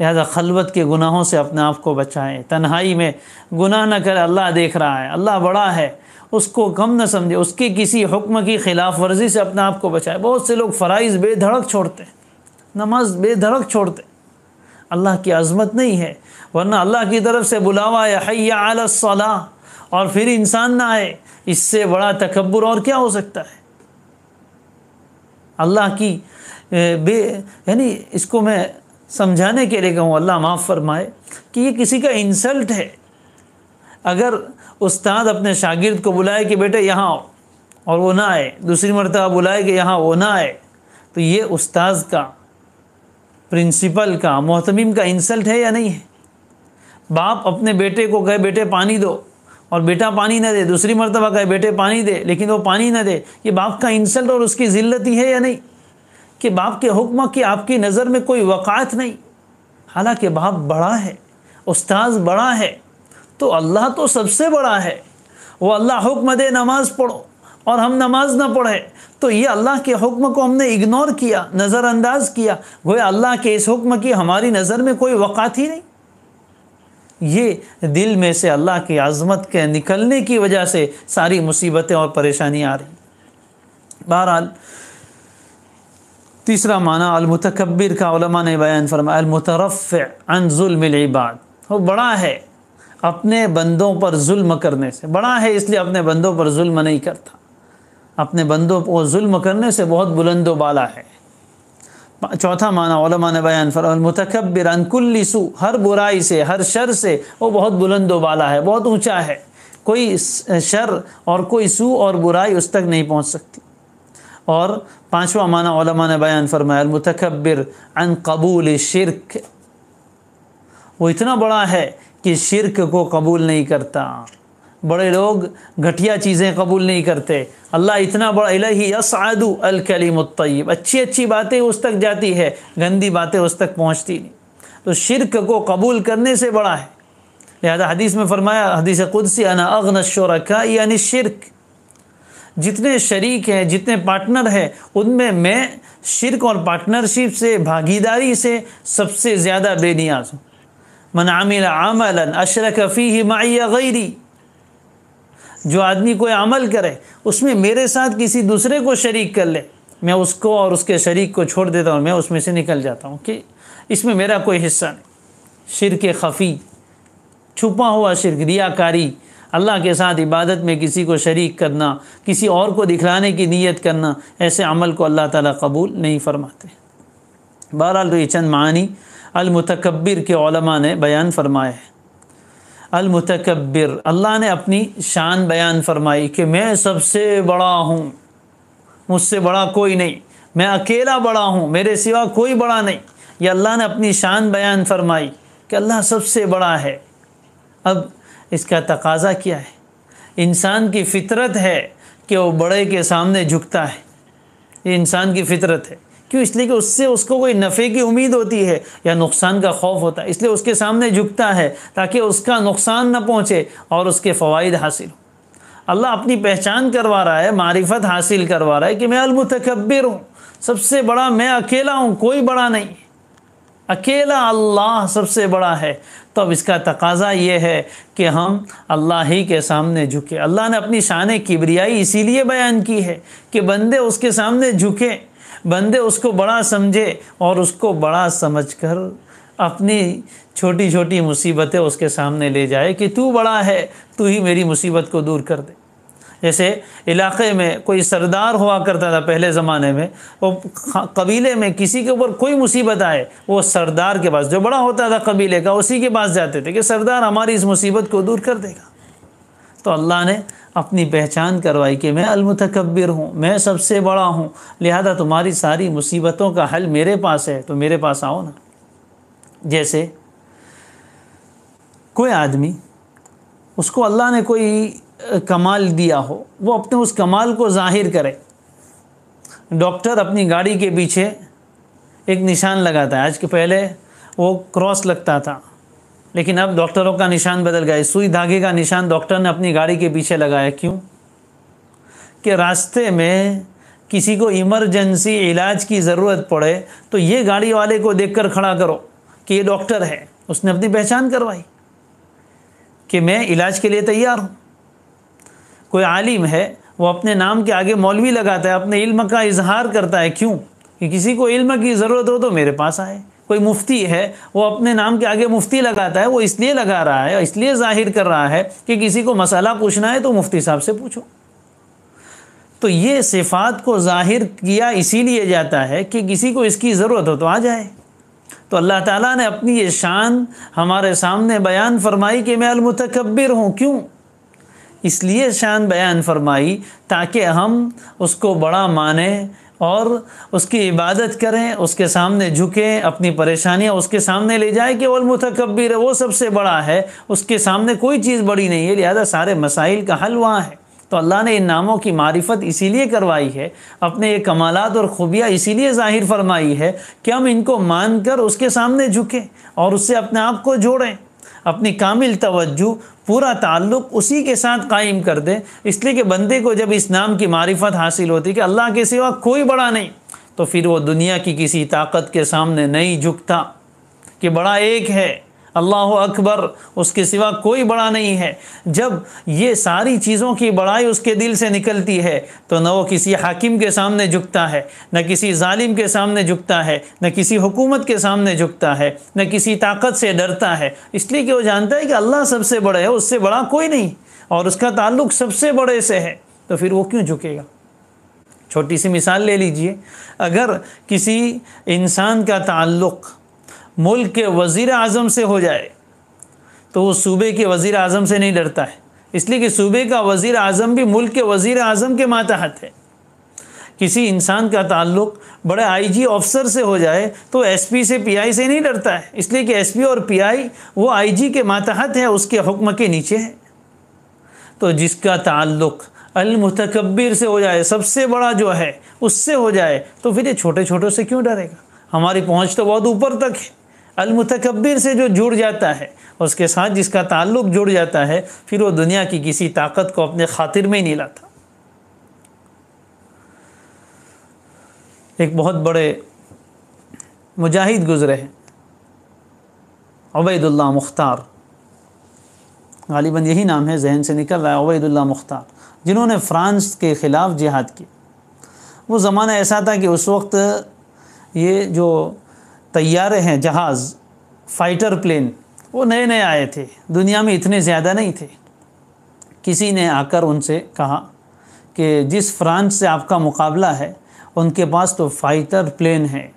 लिहाजा खलबत के गुनाहों से अपने आप को बचाएँ तन्हाई में गुनाह न करे अल्लाह देख रहा है अल्लाह बड़ा है उसको कम न समझे उसके किसी हुक्म की खिलाफ वर्जी से अपने आप को बचाए बहुत से लोग फ़राइज़ बेधड़क छोड़ते हैं नमाज बेधड़क छोड़ते अल्लाह की आज़मत नहीं है वरना अल्लाह की तरफ से बुलावा या हैया सला और फिर इंसान ना आए इससे बड़ा तकबर और क्या हो सकता है अल्लाह की बे यानी इसको मैं समझाने के लिए कहूँ अल्लाह माफ़ फरमाए कि ये किसी का इंसल्ट है अगर उस्ताद अपने शागिर्द को बुलाए कि बेटे यहाँ आओ और वो ना आए दूसरी मरतबा बुलाए कि यहाँ वो ना आए तो ये उस्ताद का प्रिंसिपल का मोहतमिम का इंसल्ट है या नहीं है बाप अपने बेटे को कहे बेटे पानी दो और बेटा पानी ना दे दूसरी मरतबा कहे बेटे पानी दे लेकिन वो पानी ना दे ये बाप का इंसल्ट और उसकी ज़िल्लती है या नहीं कि बाप के हुक्म की आपकी नज़र में कोई वक़ात नहीं हालांकि बाप बड़ा है उस्ताद बड़ा है तो अल्लाह तो सबसे बड़ा है वो अल्लाह हुक्म दे नमाज़ पढ़ो और हम नमाज ना पढ़े तो ये अल्लाह के हुक्म को हमने इग्नोर किया नज़रअंदाज किया वो अल्लाह के इस हुक्म की हमारी नज़र में कोई वक़ात ही नहीं ये दिल में से अल्लाह की आज़मत के निकलने की वजह से सारी मुसीबतें और परेशानियाँ आ रही बहरहाल तीसरा माना अलमतकबिर का ने बयान फरमाया अलमतरफ़ इबाद वो बड़ा है अपने बंदों पर जुल्म करने से बड़ा है इसलिए अपने बंदों पर जुल्म नहीं करता अपने बंदों को जुल्म करने से बहुत बुलंदोबाला बाला है चौथा माना ने बयान फरमतकबर अनकुल्लिसु हर बुराई से हर शर से वो बहुत बुलंदोबाला बाला है बहुत ऊंचा है कोई शर और कोई सू और बुराई उस तक नहीं पहुंच सकती और पांचवा माना ने बयान फरमाया मुतकबर अन कबूल शिरक वो इतना बड़ा है कि शिरक को कबूल नहीं करता बड़े लोग घटिया चीज़ें कबूल नहीं करते अल्लाह इतना बड़ा इलाही यसादु अलकलीमतयब अच्छी अच्छी बातें उस तक जाती है गंदी बातें उस तक पहुँचती नहीं तो शिरक को कबूल करने से बड़ा है लिहाजा हदीस में फरमाया हदीस कुदसी अना अगन शोरका यानी शिरक जितने शरीक हैं जितने पार्टनर हैं उनमें मैं शिरक और पार्टनरशिप से भागीदारी से सबसे ज़्यादा बेनियाज हूँ मन आमिल आमल अशरक फ़ी माइया गैरी जो आदमी कोई अमल करे उसमें मेरे साथ किसी दूसरे को शरीक कर ले मैं उसको और उसके शरीक को छोड़ देता हूँ मैं उसमें से निकल जाता हूँ कि इसमें मेरा कोई हिस्सा नहीं शिर के खफ़ी छुपा हुआ शिरक रियाकारी अल्लाह के साथ इबादत में किसी को शरीक करना किसी और को दिखलाने की नीयत करना ऐसे अमल को अल्लाह ताला कबूल नहीं फरमाते बहरहाल तो ये चंद मानी अलमतकबिर के ओलमा ने बयान फरमाए अलमतकबिर अल्लाह ने अपनी शान बयान फरमाई कि मैं सबसे बड़ा हूँ मुझसे बड़ा कोई नहीं मैं अकेला बड़ा हूँ मेरे सिवा कोई बड़ा नहीं ये अल्लाह ने अपनी शान बयान फरमाई कि अल्लाह सबसे बड़ा है अब इसका तकाजा क्या है इंसान की फितरत है कि वो बड़े के सामने झुकता है ये इंसान की फितरत है क्यों इसलिए कि उससे उसको कोई नफ़े की उम्मीद होती है या नुकसान का खौफ होता है इसलिए उसके सामने झुकता है ताकि उसका नुकसान न पहुँचे और उसके फ़वाद हासिल हो अल्लाह अपनी पहचान करवा रहा है मारिफत हासिल करवा रहा है कि मैं अलमतकबिर हूँ सबसे बड़ा मैं अकेला हूँ कोई बड़ा नहीं अकेला अल्लाह सबसे बड़ा है तो अब इसका तकाजा ये है कि हम अल्लाह ही के सामने झुके अल्लाह ने अपनी शान किबरियाई इसीलिए बयान की है कि बंदे उसके सामने झुकें बंदे उसको बड़ा समझे और उसको बड़ा समझकर अपनी छोटी छोटी मुसीबतें उसके सामने ले जाए कि तू बड़ा है तू ही मेरी मुसीबत को दूर कर दे जैसे इलाके में कोई सरदार हुआ करता था पहले ज़माने में वो कबीले में किसी के ऊपर कोई मुसीबत आए वो सरदार के पास जो बड़ा होता था कबीले का उसी के पास जाते थे कि सरदार हमारी इस मुसीबत को दूर कर देगा तो अल्लाह ने अपनी पहचान करवाई कि मैं अलमतकबर हूँ मैं सबसे बड़ा हूँ लिहाजा तुम्हारी सारी मुसीबतों का हल मेरे पास है तो मेरे पास आओ ना जैसे कोई आदमी उसको अल्लाह ने कोई कमाल दिया हो वो अपने उस कमाल को जाहिर करे डॉक्टर अपनी गाड़ी के पीछे एक निशान लगाता है आज के पहले वो क्रॉस लगता था लेकिन अब डॉक्टरों का निशान बदल गया सुई धागे का निशान डॉक्टर ने अपनी गाड़ी के पीछे लगाया क्यों कि रास्ते में किसी को इमरजेंसी इलाज की ज़रूरत पड़े तो ये गाड़ी वाले को देखकर खड़ा करो कि ये डॉक्टर है उसने अपनी पहचान करवाई कि मैं इलाज के लिए तैयार हूँ कोई आलिम है वो अपने नाम के आगे मौलवी लगाता है अपने इल्म का इजहार करता है क्यों कि किसी को इल्म की ज़रूरत हो तो मेरे पास आए कोई मुफ्ती है वो अपने नाम के आगे मुफ्ती लगाता है वो इसलिए लगा रहा है इसलिए जाहिर कर रहा है कि किसी को मसाला पूछना है तो मुफ्ती साहब से पूछो तो ये सिफात को जाहिर किया इसीलिए जाता है कि किसी को इसकी ज़रूरत हो तो आ जाए तो अल्लाह ताला ने अपनी ये शान हमारे सामने बयान फरमाई कि मैं अलमतकबर हूँ क्यों इसलिए शान बयान फरमाई ताकि हम उसको बड़ा माने और उसकी इबादत करें उसके सामने झुकें अपनी परेशानियां उसके सामने ले जाएं कि वल मुतकबिर है वो सबसे बड़ा है उसके सामने कोई चीज़ बड़ी नहीं है लिहाजा सारे मसाइल का हल वहाँ है तो अल्लाह ने इन नामों की मारिफत इसीलिए करवाई है अपने ये कमालात और खूबियाँ इसीलिए ज़ाहिर फरमाई है कि हम इनको मान कर उसके सामने झुकें और उससे अपने आप को जोड़ें अपनी कामिल तवज्जो पूरा ताल्लुक उसी के साथ कायम कर दे इसलिए कि बंदे को जब इस नाम की मारिफत हासिल होती कि अल्लाह के सिवा कोई बड़ा नहीं तो फिर वो दुनिया की किसी ताकत के सामने नहीं झुकता कि बड़ा एक है अल्लाह अकबर उसके सिवा कोई बड़ा नहीं है जब ये सारी चीज़ों की बड़ाई उसके दिल से निकलती है तो न वो किसी हाकिम के सामने झुकता है न किसी ालिम के सामने झुकता है न किसी हुकूमत के सामने झुकता है न किसी ताकत से डरता है इसलिए कि वो जानता है कि अल्लाह सबसे बड़े है उससे बड़ा कोई नहीं और उसका ताल्लुक सबसे बड़े से है तो फिर वो क्यों झुकेगा छोटी सी मिसाल ले लीजिए अगर किसी इंसान का ताल्लुक़ मुल्क के वज़ी अजम से हो जाए तो वो सूबे के वज़ी अजम से नहीं डरता है इसलिए कि सूबे का वज़ी अजम भी मुल्क के वज़ी अजम के मातहत है किसी इंसान का ताल्लुक बड़े आईजी ऑफिसर से हो जाए तो एसपी से पीआई से नहीं डरता है इसलिए कि एसपी और पीआई वो आईजी के मातहत है उसके हुक्म के नीचे है तो जिसका ताल्लुक अलमतकबिर से हो जाए सबसे बड़ा जो है उससे हो जाए तो फिर ये छोटे छोटों से क्यों डरेगा हमारी पहुँच तो बहुत ऊपर तक है अलमतकबिर से जो जुड़ जाता है उसके साथ जिसका ताल्लुक जुड़ जाता है फिर वो दुनिया की किसी ताकत को अपने खातिर में ही नहीं लाता एक बहुत बड़े मुजाहिद गुजरे हैं अबैदुल्ला मुख्तार गालिबा यही नाम है जहन से निकल रहा है अबैदुल्ला मुख्तार जिन्होंने फ्रांस के ख़िलाफ़ जिहाद की वो ज़माना ऐसा था कि उस वक्त ये जो तैयारे हैं जहाज़ फाइटर प्लेन वो नए नए आए थे दुनिया में इतने ज़्यादा नहीं थे किसी ने आकर उनसे कहा कि जिस फ्रांस से आपका मुकाबला है उनके पास तो फाइटर प्लेन है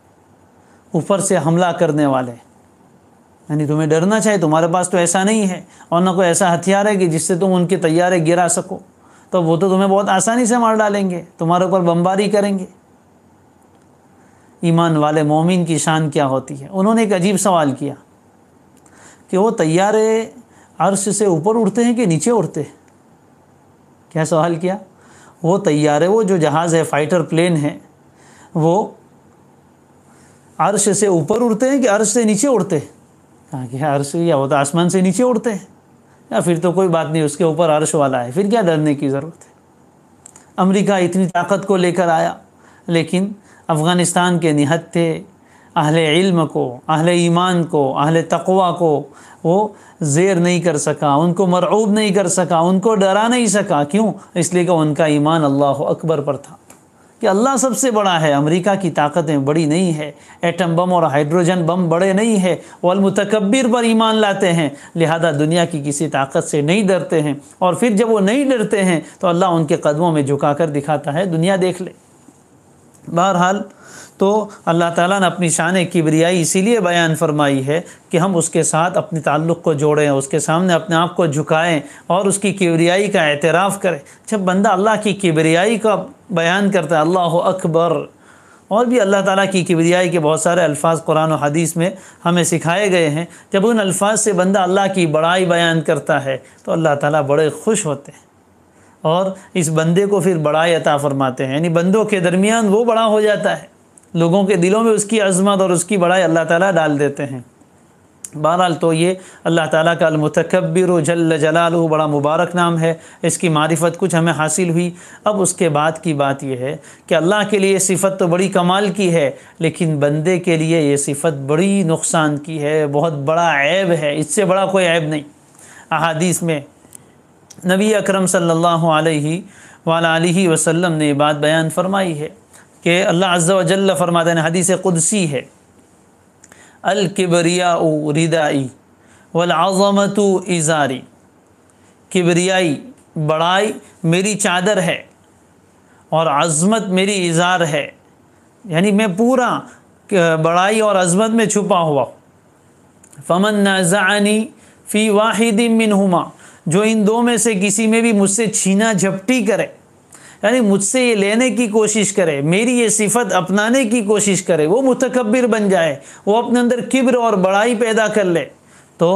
ऊपर से हमला करने वाले यानी तुम्हें डरना चाहिए तुम्हारे पास तो ऐसा नहीं है और ना कोई ऐसा हथियार है कि जिससे तुम उनके तैयारे गिरा सको तो वो तो तुम्हें बहुत आसानी से मार डालेंगे तुम्हारे ऊपर बमबारी करेंगे ईमान वाले मोमिन की शान क्या होती है उन्होंने एक अजीब सवाल किया कि वो तैयारे अर्श से ऊपर उड़ते हैं कि नीचे उड़ते हैं क्या सवाल किया वो तैयारे वो जो जहाज़ है फाइटर प्लेन है वो अर्श से ऊपर उड़ते हैं कि अर्श से नीचे उड़ते हैं कहा कि अर्श या वो तो आसमान से नीचे उड़ते हैं या फिर तो कोई बात नहीं उसके ऊपर अर्श वाला है फिर क्या डरने की ज़रूरत है अमेरिका इतनी ताकत को लेकर आया लेकिन अफ़गानिस्तान के निहत्ते अहल इल्म को अहल ईमान को अहल तकवा को वो जेर नहीं कर सका उनको मरऊब नहीं कर सका उनको डरा नहीं सका क्यों इसलिए कि उनका ईमान अल्लाह अकबर पर था कि अल्लाह सबसे बड़ा है अमेरिका की ताकतें बड़ी नहीं है एटम बम और हाइड्रोजन बम बड़े नहीं है वल पर ईमान लाते हैं लिहाजा दुनिया की किसी ताकत से नहीं डरते हैं और फिर जब वो नहीं डरते हैं तो अल्लाह उनके कदमों में झुका कर दिखाता है दुनिया देख ले बहरहाल तो अल्लाह ताला ने अपनी शान किबरियाई इसीलिए बयान फरमाई है कि हम उसके साथ अपने ताल्लुक़ को जोड़ें उसके सामने अपने आप को झुकाएं और उसकी किबरियाई का एतराफ़ करें जब बंदा अल्लाह की किबरियाई का बयान करता है अल्लाह अकबर और भी अल्लाह ताला की किबरियाई के बहुत सारे अल्फाज कुरान और हदीस में हमें सिखाए गए हैं जब उन अल्फाज से बंदा अल्लाह की बड़ाई बयान करता है तो अल्लाह ताला बड़े खुश होते हैं और इस बंदे को फिर बड़ा अता फरमाते हैं यानी बंदों के दरमियान वो बड़ा हो जाता है लोगों के दिलों में उसकी अजमत और उसकी बड़ाई अल्लाह ताला डाल देते हैं बहरहाल तो ये अल्लाह ताला का अलमतकबिर जल जलाल बड़ा मुबारक नाम है इसकी मारिफत कुछ हमें हासिल हुई अब उसके बाद की बात यह है कि अल्लाह के लिए सिफत तो बड़ी कमाल की है लेकिन बंदे के लिए ये सिफत बड़ी नुकसान की है बहुत बड़ा ऐब है इससे बड़ा कोई ऐब नहीं अहादीस में नबी अकरम सल्लल्लाहु अलैहि अलैहि वसल्लम ने बात बयान फरमाई है कि अल्लाह अज़्ज़ा वजल फरमाते हैं हदीस कुदसी है अल किबरिया रिदाई वलाज़मत इज़ारी किबरियाई बड़ाई मेरी चादर है और अज़मत मेरी इज़ार है यानी मैं पूरा बड़ाई और अज़मत में छुपा हुआ फमन नज़ानी फ़ी वाहिद हुमा जो इन दो में से किसी में भी मुझसे छीना झपटी करे यानी मुझसे ये लेने की कोशिश करे मेरी ये सिफत अपनाने की कोशिश करे वो मुतकबिर बन जाए वो अपने अंदर किब्र और बड़ाई पैदा कर ले तो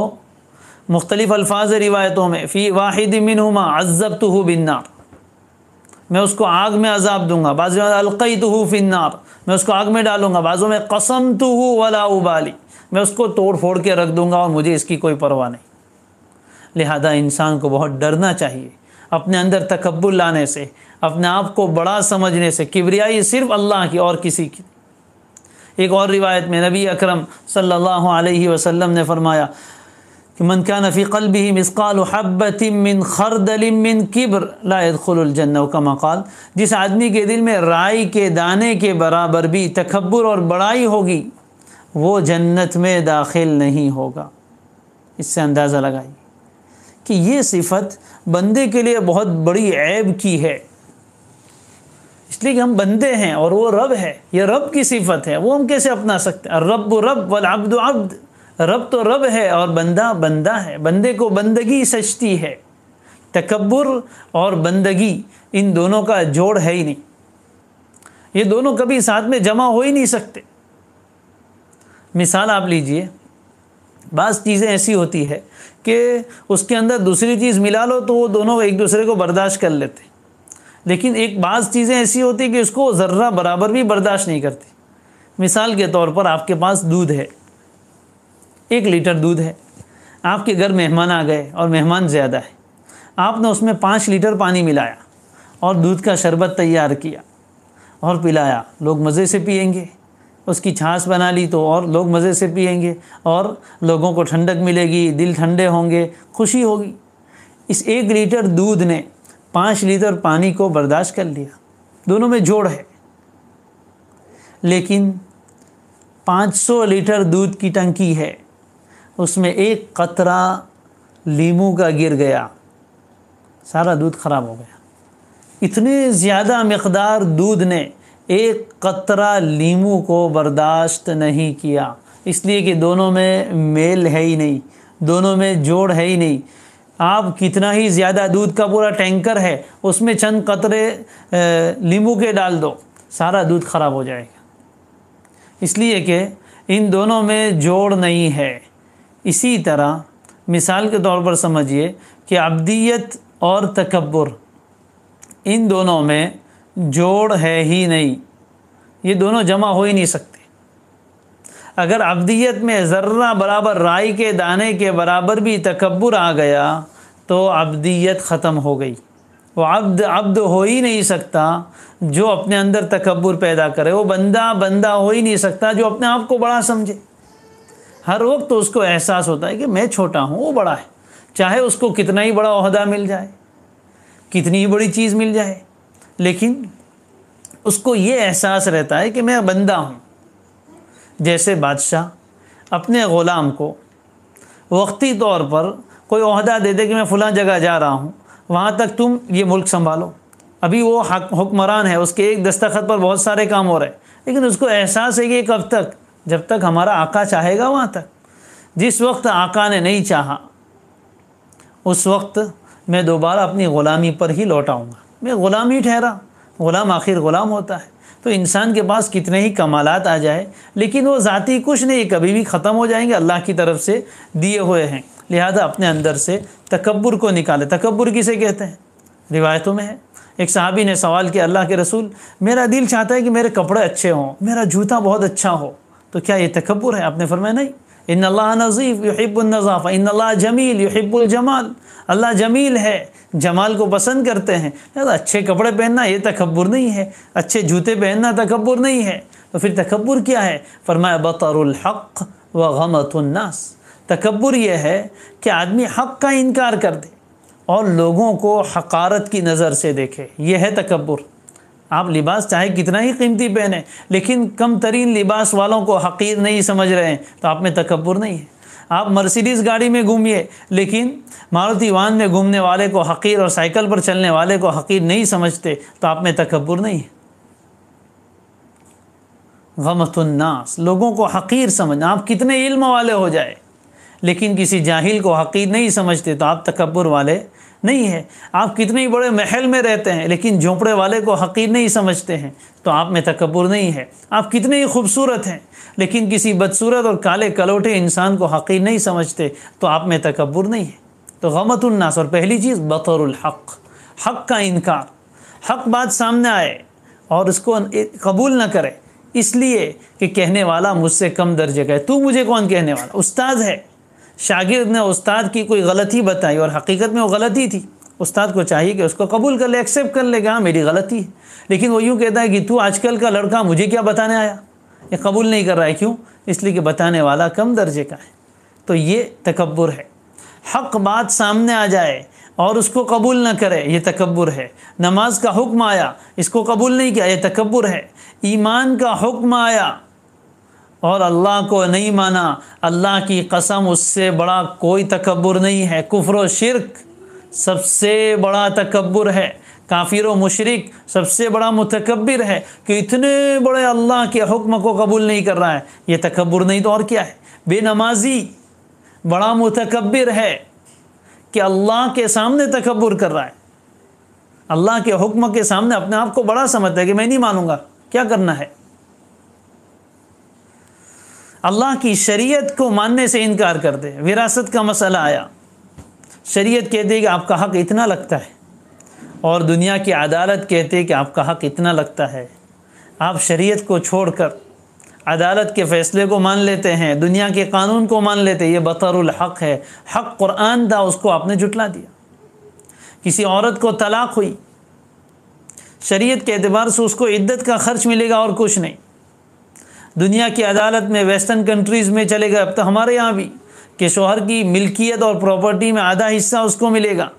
मुख्तलिफ़ अल्फाज रिवायतों में फ़ी वाहिद मिन हुमा अज़ब तो हु बिन्नार मैं उसको आग में अजाब दूंगा बाजू में अलकई तो हूँ फिन्नार मैं उसको आग में डालूंगा बाजू में कसम तो हूँ वला उबाली मैं उसको तोड़ फोड़ के रख दूंगा और मुझे इसकी कोई परवाह नहीं लिहाजा इंसान को बहुत डरना चाहिए अपने अंदर तकबुल लाने से अपने आप को बड़ा समझने से किबरियाई सिर्फ अल्लाह की और किसी की एक और रिवायत में नबी अकरम सल्लल्लाहु अलैहि वसल्लम ने फरमाया कि मन क्या नफ़ी कल भी मिसकाल हब्बतिन खरदलिमिन किब्र लादुलजन्न का मकाल जिस आदमी के दिल में राय के दाने के बराबर भी तकबर और बड़ाई होगी वो जन्नत में दाखिल नहीं होगा इससे अंदाज़ा लगाइए कि ये सिफत बंदे के लिए बहुत बड़ी ऐब की है इसलिए कि हम बंदे हैं और वो रब है ये रब की सिफत है वो हम कैसे अपना सकते हैं रब रब वल अब्द अब्द रब तो रब है और बंदा बंदा है बंदे को बंदगी सजती है तकबर और बंदगी इन दोनों का जोड़ है ही नहीं ये दोनों कभी साथ में जमा हो ही नहीं सकते मिसाल आप लीजिए बाज़ चीज़ें ऐसी होती है कि उसके अंदर दूसरी चीज़ मिला लो तो वो दोनों एक दूसरे को बर्दाश्त कर लेते लेकिन एक बाज़ चीज़ें ऐसी होती हैं कि उसको ज़र्रा बराबर भी बर्दाश्त नहीं करती मिसाल के तौर पर आपके पास दूध है एक लीटर दूध है आपके घर मेहमान आ गए और मेहमान ज़्यादा है आपने उसमें पाँच लीटर पानी मिलाया और दूध का शरबत तैयार किया और पिलाया लोग मज़े से पियेंगे उसकी छाछ बना ली तो और लोग मज़े से पियेंगे और लोगों को ठंडक मिलेगी दिल ठंडे होंगे खुशी होगी इस एक लीटर दूध ने पाँच लीटर पानी को बर्दाश्त कर लिया दोनों में जोड़ है लेकिन 500 लीटर दूध की टंकी है उसमें एक कतरा लीमू का गिर गया सारा दूध ख़राब हो गया इतने ज़्यादा मकदार दूध ने एक कतरा लीमू को बर्दाश्त नहीं किया इसलिए कि दोनों में मेल है ही नहीं दोनों में जोड़ है ही नहीं आप कितना ही ज़्यादा दूध का पूरा टैंकर है उसमें चंद कतरे लीमू के डाल दो सारा दूध ख़राब हो जाएगा इसलिए कि इन दोनों में जोड़ नहीं है इसी तरह मिसाल के तौर पर समझिए कि अब्दियत और तकबर इन दोनों में जोड़ है ही नहीं ये दोनों जमा हो ही नहीं सकते अगर अब्दियत में ज़र्रा बराबर राई के दाने के बराबर भी तकबर आ गया तो अब्दियत ख़त्म हो गई वो अब्द अब्द हो ही नहीं सकता जो अपने अंदर तकबर पैदा करे वो बंदा बंदा हो ही नहीं सकता जो अपने आप को बड़ा समझे हर वक्त तो उसको एहसास होता है कि मैं छोटा हूँ वो बड़ा है चाहे उसको कितना ही बड़ा अहदा मिल जाए कितनी ही बड़ी चीज़ मिल जाए लेकिन उसको ये एहसास रहता है कि मैं बंदा हूँ जैसे बादशाह अपने ग़ुलाम को वक्ती तौर पर कोई अहदा दे दे कि मैं फ़लाँ जगह जा रहा हूँ वहाँ तक तुम ये मुल्क संभालो अभी वो हुक्मरान है उसके एक दस्तखत पर बहुत सारे काम हो रहे हैं लेकिन उसको एहसास है कि कब तक जब तक हमारा आका चाहेगा वहाँ तक जिस वक्त आका ने नहीं चाहा उस वक्त मैं दोबारा अपनी ग़ुलामी पर ही लौटाऊँगा मैं ग़ुलाम ही ठहरा ग़ुलाम आखिर ग़ुलाम होता है तो इंसान के पास कितने ही कमालत आ जाए लेकिन वो ज़ाती कुछ नहीं कभी भी ख़त्म हो जाएंगे अल्लाह की तरफ से दिए हुए हैं लिहाजा अपने अंदर से तकबर को निकाले तकबर किसे कहते हैं रिवायतों में है एक साहबी ने सवाल किया अल्लाह के रसूल मेरा दिल चाहता है कि मेरे कपड़े अच्छे हों मेरा जूता बहुत अच्छा हो तो क्या ये तकबर है आपने फरमाया नहीं इन अल्लाह नज़ीफ़ युहिबुलनज़ाफ़ा इन अल्लाह जमील युहिबुलजमाल अल्लाह जमील है जमाल को पसंद करते हैं अच्छे कपड़े पहनना ये तकबर नहीं है अच्छे जूते पहनना तकबर नहीं है तो फिर तकबर क्या है फरमाया बतरहक़ व गमतनास तकबर यह है कि आदमी हक़ का इनकार कर दे और लोगों को हकारत की नज़र से देखे यह है तकबर आप लिबास चाहे कितना ही कीमती पहने लेकिन कम तरीन लिबास वालों को हकीर नहीं समझ रहे हैं तो आप में तकबर नहीं है आप मर्सिडीज़ गाड़ी में घूमिए लेकिन मारुति वाहन में घूमने वाले को हकीर और साइकिल पर चलने वाले को हकीर नहीं समझते तो आप में तकबर नहीं है गमतुन्नास लोगों को हकीर समझना आप कितने इल्म वाले हो जाए लेकिन किसी जाहिल को हकीर नहीं समझते तो आप तकबर वाले नहीं है आप कितने ही बड़े महल में रहते हैं लेकिन झोंपड़े वाले को हकीर नहीं समझते हैं तो आप में तकबर नहीं है आप कितने ही खूबसूरत हैं लेकिन किसी बदसूरत और काले कलोटे इंसान को हकीर नहीं समझते तो आप में तकबर नहीं है तो गमतुलनास और पहली चीज़ बतरहक हक का इनकार हक बात सामने आए और उसको कबूल न करे इसलिए कि कहने वाला मुझसे कम दर्जे का है तू मुझे कौन कहने वाला उस्ताद है शागिर्द ने उस्ताद की कोई गलती बताई और हकीकत में वो गलती थी उस्ताद को चाहिए कि उसको कबूल कर ले एक्सेप्ट कर ले कि हाँ मेरी गलती है लेकिन वो यूँ कहता है कि तू आजकल का लड़का मुझे क्या बताने आया ये कबूल नहीं कर रहा है क्यों इसलिए कि बताने वाला कम दर्जे का है तो ये तकबर है हक बात सामने आ जाए और उसको कबूल ना करे ये तकबर है नमाज का हुक्म आया इसको कबूल नहीं किया ये तकबर है ईमान का हुक्म आया और अल्लाह को नहीं माना अल्लाह की कसम उससे बड़ा कोई तकबर नहीं है कुफर शिरक सबसे बड़ा तकबर है काफिर मशरक सबसे बड़ा मतकबर है कि इतने बड़े अल्लाह के हुक्म को कबूल नहीं कर रहा है ये तकबर नहीं तो और क्या है बेनमाजी बड़ा मतकबर है कि अल्लाह के सामने तकबर कर रहा है अल्लाह के हुक्म के सामने अपने आप को बड़ा समझता है कि मैं नहीं मानूंगा क्या करना है अल्लाह की शरीयत को मानने से इनकार कर दे विरासत का मसला आया शरीयत कहती है कि आपका हक इतना लगता है और दुनिया की अदालत कहती है कि आपका हक इतना लगता है आप शरीयत को छोड़कर अदालत के फ़ैसले को मान लेते हैं दुनिया के कानून को मान लेते हैं ये बतरुल हक है हक कुरान था उसको आपने जुटला दिया किसी औरत को तलाक हुई शरीयत के अतबार से उसको इद्दत का खर्च मिलेगा और कुछ नहीं दुनिया की अदालत में वेस्टर्न कंट्रीज़ में चले गए अब तो हमारे यहाँ भी कि शोहर की मिल्कियत और प्रॉपर्टी में आधा हिस्सा उसको मिलेगा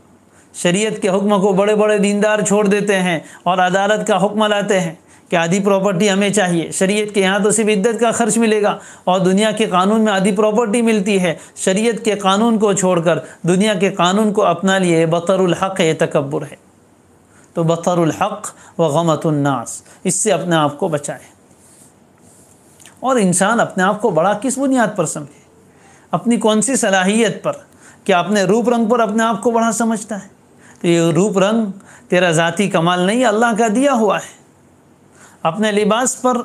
शरीयत के हुक्म को बड़े बड़े दीनदार छोड़ देते हैं और अदालत का हुक्म लाते हैं कि आधी प्रॉपर्टी हमें चाहिए शरीयत के यहाँ तो सिर्फ इद्दत का खर्च मिलेगा और दुनिया के कानून में आधी प्रॉपर्टी मिलती है शरीयत के कानून को छोड़कर दुनिया के कानून को अपना लिए बतरुलहक़ ये तकबर है तो बतरुलहक़ व गमतुलनास इससे अपने आप को बचाएँ और इंसान अपने आप को बड़ा किस बुनियाद पर समझे अपनी कौन सी सलाहियत पर क्या अपने रूप रंग पर अपने आप को बड़ा समझता है तो ये रूप रंग तेरा ज़ाती कमाल नहीं अल्लाह का दिया हुआ है अपने लिबास पर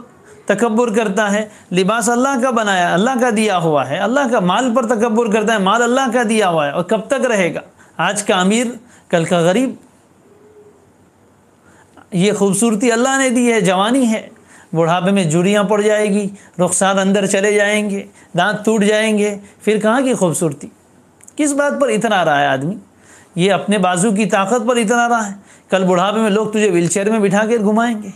तकबर करता है लिबास अल्लाह का बनाया अल्लाह का दिया हुआ है अल्लाह का माल पर तकबर करता है माल अल्लाह का दिया हुआ है और कब तक रहेगा आज का अमीर कल का गरीब ये खूबसूरती अल्लाह ने दी है जवानी है बुढ़ापे में जुड़ियाँ पड़ जाएगी रुखसार अंदर चले जाएंगे दांत टूट जाएंगे फिर कहाँ की खूबसूरती किस बात पर इतना रहा है आदमी ये अपने बाजू की ताकत पर इतना रहा है कल बुढ़ापे में लोग तुझे व्हीलचेयर में बिठा कर घुमाएंगे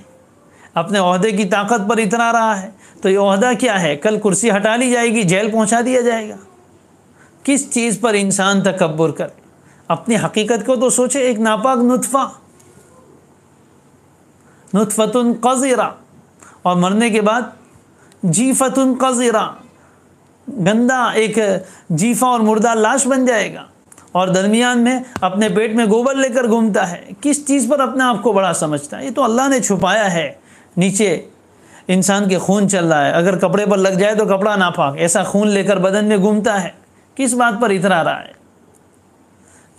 अपने अहदे की ताकत पर इतना रहा है तो ये अहदा क्या है कल कुर्सी हटा ली जाएगी जेल पहुँचा दिया जाएगा किस चीज़ पर इंसान तकबर कर अपनी हकीकत को तो सोचे एक नापाक नुतफ़ा नुतफतन कज़ीरा और मरने के बाद जीफतुन कज़ीरा गंदा एक जीफा और मुर्दा लाश बन जाएगा और दरमियान में अपने पेट में गोबर लेकर घूमता है किस चीज़ पर अपने आप को बड़ा समझता है ये तो अल्लाह ने छुपाया है नीचे इंसान के खून चल रहा है अगर कपड़े पर लग जाए तो कपड़ा ना पाक ऐसा खून लेकर बदन में घूमता है किस बात पर इतरा रहा है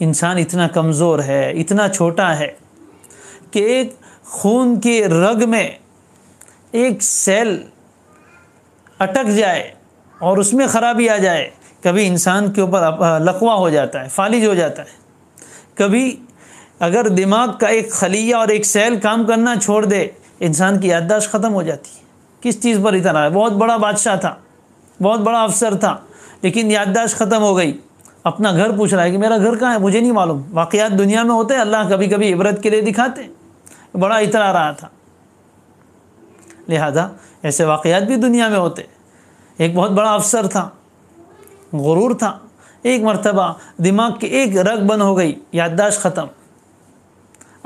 इंसान इतना कमज़ोर है इतना छोटा है कि एक खून के रग में एक सेल अटक जाए और उसमें ख़राबी आ जाए कभी इंसान के ऊपर लकवा हो जाता है फालिज हो जाता है कभी अगर दिमाग का एक खलिया और एक सेल काम करना छोड़ दे इंसान की याददाश्त ख़त्म हो जाती है किस चीज़ पर इतना है बहुत बड़ा बादशाह था बहुत बड़ा अफसर था लेकिन याददाश्त ख़त्म हो गई अपना घर पूछ रहा है कि मेरा घर कहाँ है मुझे नहीं मालूम वाक़ात दुनिया में होते हैं अल्लाह कभी कभी इबरत के लिए दिखाते बड़ा इतरा रहा था लिहाजा ऐसे वाक़ात भी दुनिया में होते एक बहुत बड़ा अफसर था गुरूर था एक मरतबा दिमाग की एक रग बन हो गई याददाश्त ख़त्म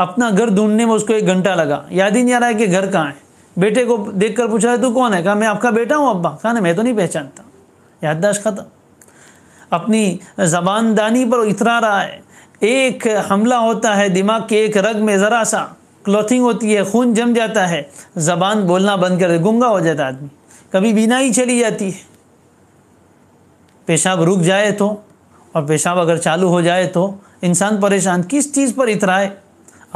अपना घर ढूंढने में उसको एक घंटा लगा याद ही नहीं आ रहा है कि घर कहाँ है बेटे को देख कर पूछा है तू कौन है कहा मैं आपका बेटा हूँ अब्बा कहा ना मैं तो नहीं पहचानता याददाश्त ख़त्म अपनी ज़बानदानी पर इतरा रहा है एक हमला होता है दिमाग के एक रग में ज़रा सा क्लॉथिंग होती है खून जम जाता है ज़बान बोलना बंद कर गुंगा हो जाता आदमी कभी बिना ही चली जाती है पेशाब रुक जाए तो और पेशाब अगर चालू हो जाए तो इंसान परेशान किस चीज़ पर इतराए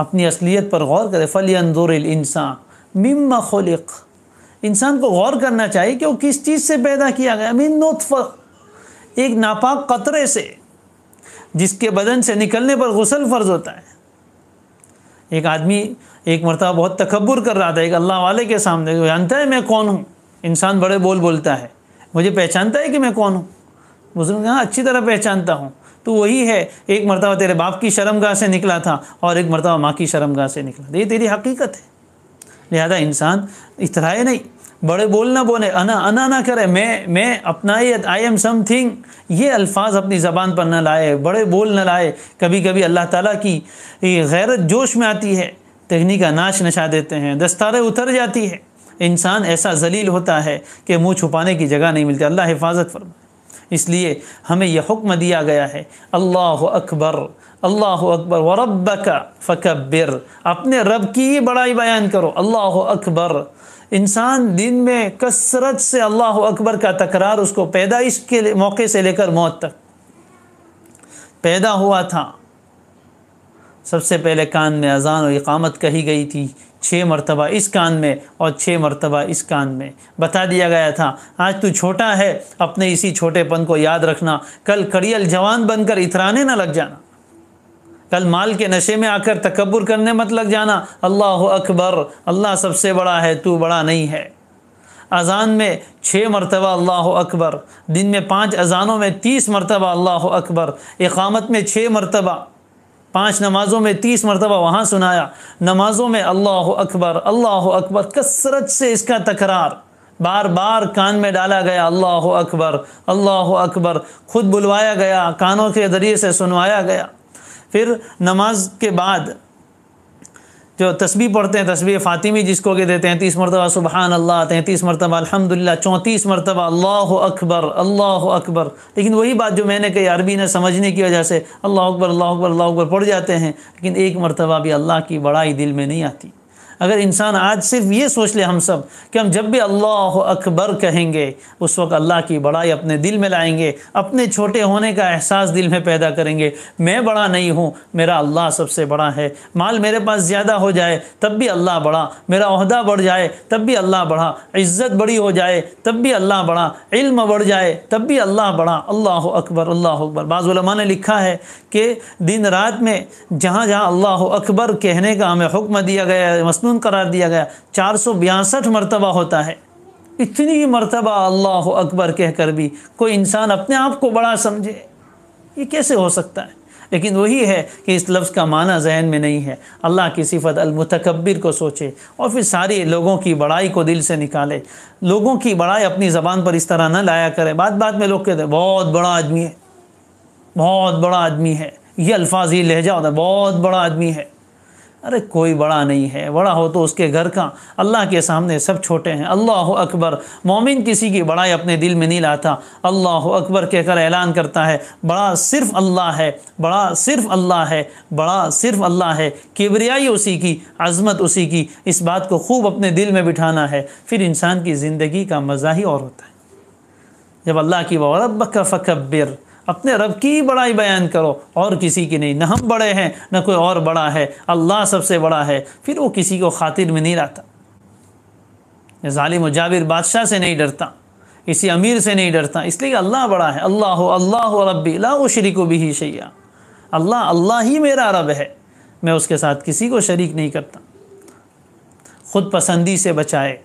अपनी असलियत पर गौर करे फली अंदूर इंसान मिम खलिक इंसान को गौर करना चाहिए कि वो किस चीज़ से पैदा किया गया मीन नोतफ एक नापाक कतरे से जिसके बदन से निकलने पर गसल फ़र्ज होता है एक आदमी एक मरतबा बहुत तकबर कर रहा था एक अल्लाह वाले के सामने जानता है मैं कौन हूँ इंसान बड़े बोल बोलता है मुझे पहचानता है कि मैं कौन हूँ मुस्लिम हाँ अच्छी तरह पहचानता हूँ तो वही है एक मरतबा तेरे बाप की शर्मगाह से निकला था और एक मरतबा माँ की शर्मगाह से निकला था ये तेरी हकीकत है लिहाजा इंसान इतराए नहीं बड़े बोल ना बोले अना अना ना करे मैं मैं अपनाइत आई एम समथिंग ये अल्फाज अपनी ज़बान पर ना लाए बड़े बोल ना लाए कभी कभी अल्लाह ताला की गैरत जोश में आती है तहनी का नाश नशा देते हैं दस्तारे उतर जाती है इंसान ऐसा जलील होता है कि मुँह छुपाने की जगह नहीं मिलती अल्लाह हिफाजत फरमाए इसलिए हमें यह हुक्म दिया गया है अल्लाह अकबर अल्लाह अकबर व का फ़कबिर अपने रब की ही बड़ाई बयान करो अल्लाह अकबर इंसान दिन में कसरत से अल्लाह अकबर का तकरार उसको पैदाइश के मौके से लेकर मौत तक पैदा हुआ था सबसे पहले कान में अजान और इकामत कही गई थी छः मरतबा इस कान में और छः मरतबा इस कान में बता दिया गया था आज तू छोटा है अपने इसी छोटेपन को याद रखना कल कड़ियल जवान बनकर इतराने ना लग जाना कल माल के नशे में आकर तकबर करने मत लग जाना अल्लाह अकबर अल्लाह सबसे बड़ा है तू बड़ा नहीं है अजान में छः मरतबा अल्लाह अकबर दिन में पाँच अजानों में तीस मरतबा अल्लाह अकबर इकामत में छः मरतबा पाँच नमाज़ों में तीस मरतबा वहाँ सुनाया नमाज़ों में अल्लाह अकबर अल्लाह अकबर कसरत से इसका तकरार बार बार कान में डाला गया अल्लाह अकबर अल्लाह अकबर खुद बुलवाया गया कानों के ज़रिए से सुनवाया गया फिर नमाज के बाद जो तस्बी पढ़ते हैं तस्बी फ़ातिमी जिसको के देते हैं तीस मरतबा सुबहान अल्लाह तैंतीस मरतबा अलहमदिल्ला चौंतीस मरतबा अल्लाह अकबर अल्लाह अकबर लेकिन वही बात जो मैंने कही अरबी ने समझने की वजह से अल्लाह अकबर अल्लाह अकबर अल्लाह अकबर पढ़ जाते हैं लेकिन एक मरतबा भी अल्लाह की बड़ाई दिल में नहीं आती अगर इंसान आज सिर्फ ये सोच ले हम सब कि हम जब भी अल्लाह अकबर कहेंगे उस वक्त अल्लाह की बड़ाई अपने दिल में लाएंगे अपने छोटे होने का एहसास दिल में पैदा करेंगे मैं बड़ा नहीं हूँ मेरा अल्लाह सबसे बड़ा है माल मेरे पास ज़्यादा हो जाए तब भी अल्लाह बड़ा मेरा अहदा बढ़ जाए तब भी अल्लाह बढ़ा इज़्ज़त बड़ी हो जाए तब भी अल्लाह बड़ा इल्म बढ़ जाए तब भी अल्लाह बड़ा अल्लाह अकबर अल्लाह अकबर बाज़ुलमा ने लिखा है कि दिन रात में जहाँ जहाँ अल्लाह अकबर कहने का हमें हुक्म दिया गया है मसनून करार दिया गया चार सौ बयासठ मरतबा होता है इतनी मरतबा अल्लाह अकबर कहकर भी कोई इंसान अपने आप को बड़ा समझे ये कैसे हो सकता है लेकिन वही है कि इस लफ्ज़ का माना जहन में नहीं है अल्लाह की सिफत अलमतकबर को सोचे और फिर सारे लोगों की बड़ाई को दिल से निकाले लोगों की बड़ाई अपनी ज़बान पर इस तरह न लाया करे बात बात में लोग कहते हैं बहुत बड़ा आदमी है बहुत बड़ा आदमी है ये अल्फाज ही लहजा होता है बहुत बड़ा आदमी है अरे कोई बड़ा नहीं है बड़ा हो तो उसके घर का अल्लाह के सामने सब छोटे हैं अल्लाह अकबर मोमिन किसी की बड़ाई अपने दिल में नहीं लाता अल्लाह अकबर कहकर ऐलान करता है बड़ा सिर्फ अल्लाह है बड़ा सिर्फ अल्लाह है बड़ा सिर्फ अल्लाह है किबरियाई उसी की अजमत उसी की इस बात को खूब अपने दिल में बिठाना है फिर इंसान की ज़िंदगी का मज़ा ही और होता है जब अल्लाह की वबक कफ़बिर अपने रब की बड़ाई बयान करो और किसी की नहीं ना हम बड़े हैं न कोई और बड़ा है अल्लाह सबसे बड़ा है फिर वो किसी को खातिर में नहीं रहता ालिम जाविर बादशाह से नहीं डरता किसी अमीर से नहीं डरता इसलिए अल्लाह बड़ा है अल्लाह अल्लाह रबी ला शरीक भी शैया अल्लाह अल्लाह ही मेरा रब है मैं उसके साथ किसी को शरीक नहीं करता खुद पसंदी से बचाए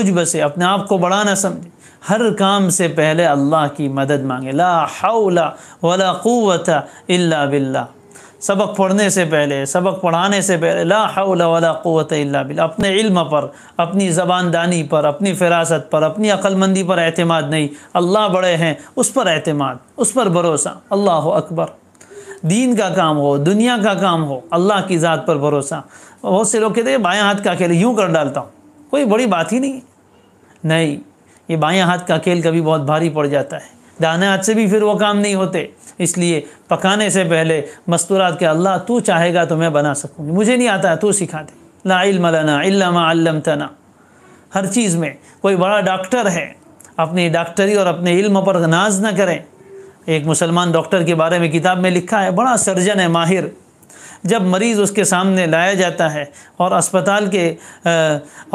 उजब से अपने आप को बड़ा ना समझे हर काम से पहले अल्लाह की मदद मांगे ला हौला वला क़ुवत इल्ला बिल्ला सबक पढ़ने से पहले सबक पढ़ाने से पहले ला हौला वला क़ुवत इल्ला बिल्ला अपने इल्म पर अपनी ज़बानदानी पर अपनी फिरासत पर अपनी अक्लमंदी पर अतमाद नहीं अल्लाह बड़े हैं उस पर अतमाद उस पर भरोसा अल्लाह अकबर दीन का काम हो दुनिया का काम हो अल्लाह की ज़ात पर भरोसा बहुत से लोग कहते हैं बाएँ हाथ का खेल यूँ कर डालता हूँ कोई बड़ी बात ही नहीं नहीं ये बाएं हाथ का खेल कभी बहुत भारी पड़ जाता है दाने हाथ से भी फिर वो काम नहीं होते इसलिए पकाने से पहले मस्तूरात के अल्लाह तू चाहेगा तो मैं बना सकूँगी मुझे नहीं आता तू सिखा दे ला इल्म लना तना हर चीज़ में कोई बड़ा डॉक्टर है अपनी डॉक्टरी और अपने इल्म पर नाज ना करें एक मुसलमान डॉक्टर के बारे में किताब में लिखा है बड़ा सर्जन है माहिर जब मरीज़ उसके सामने लाया जाता है और अस्पताल के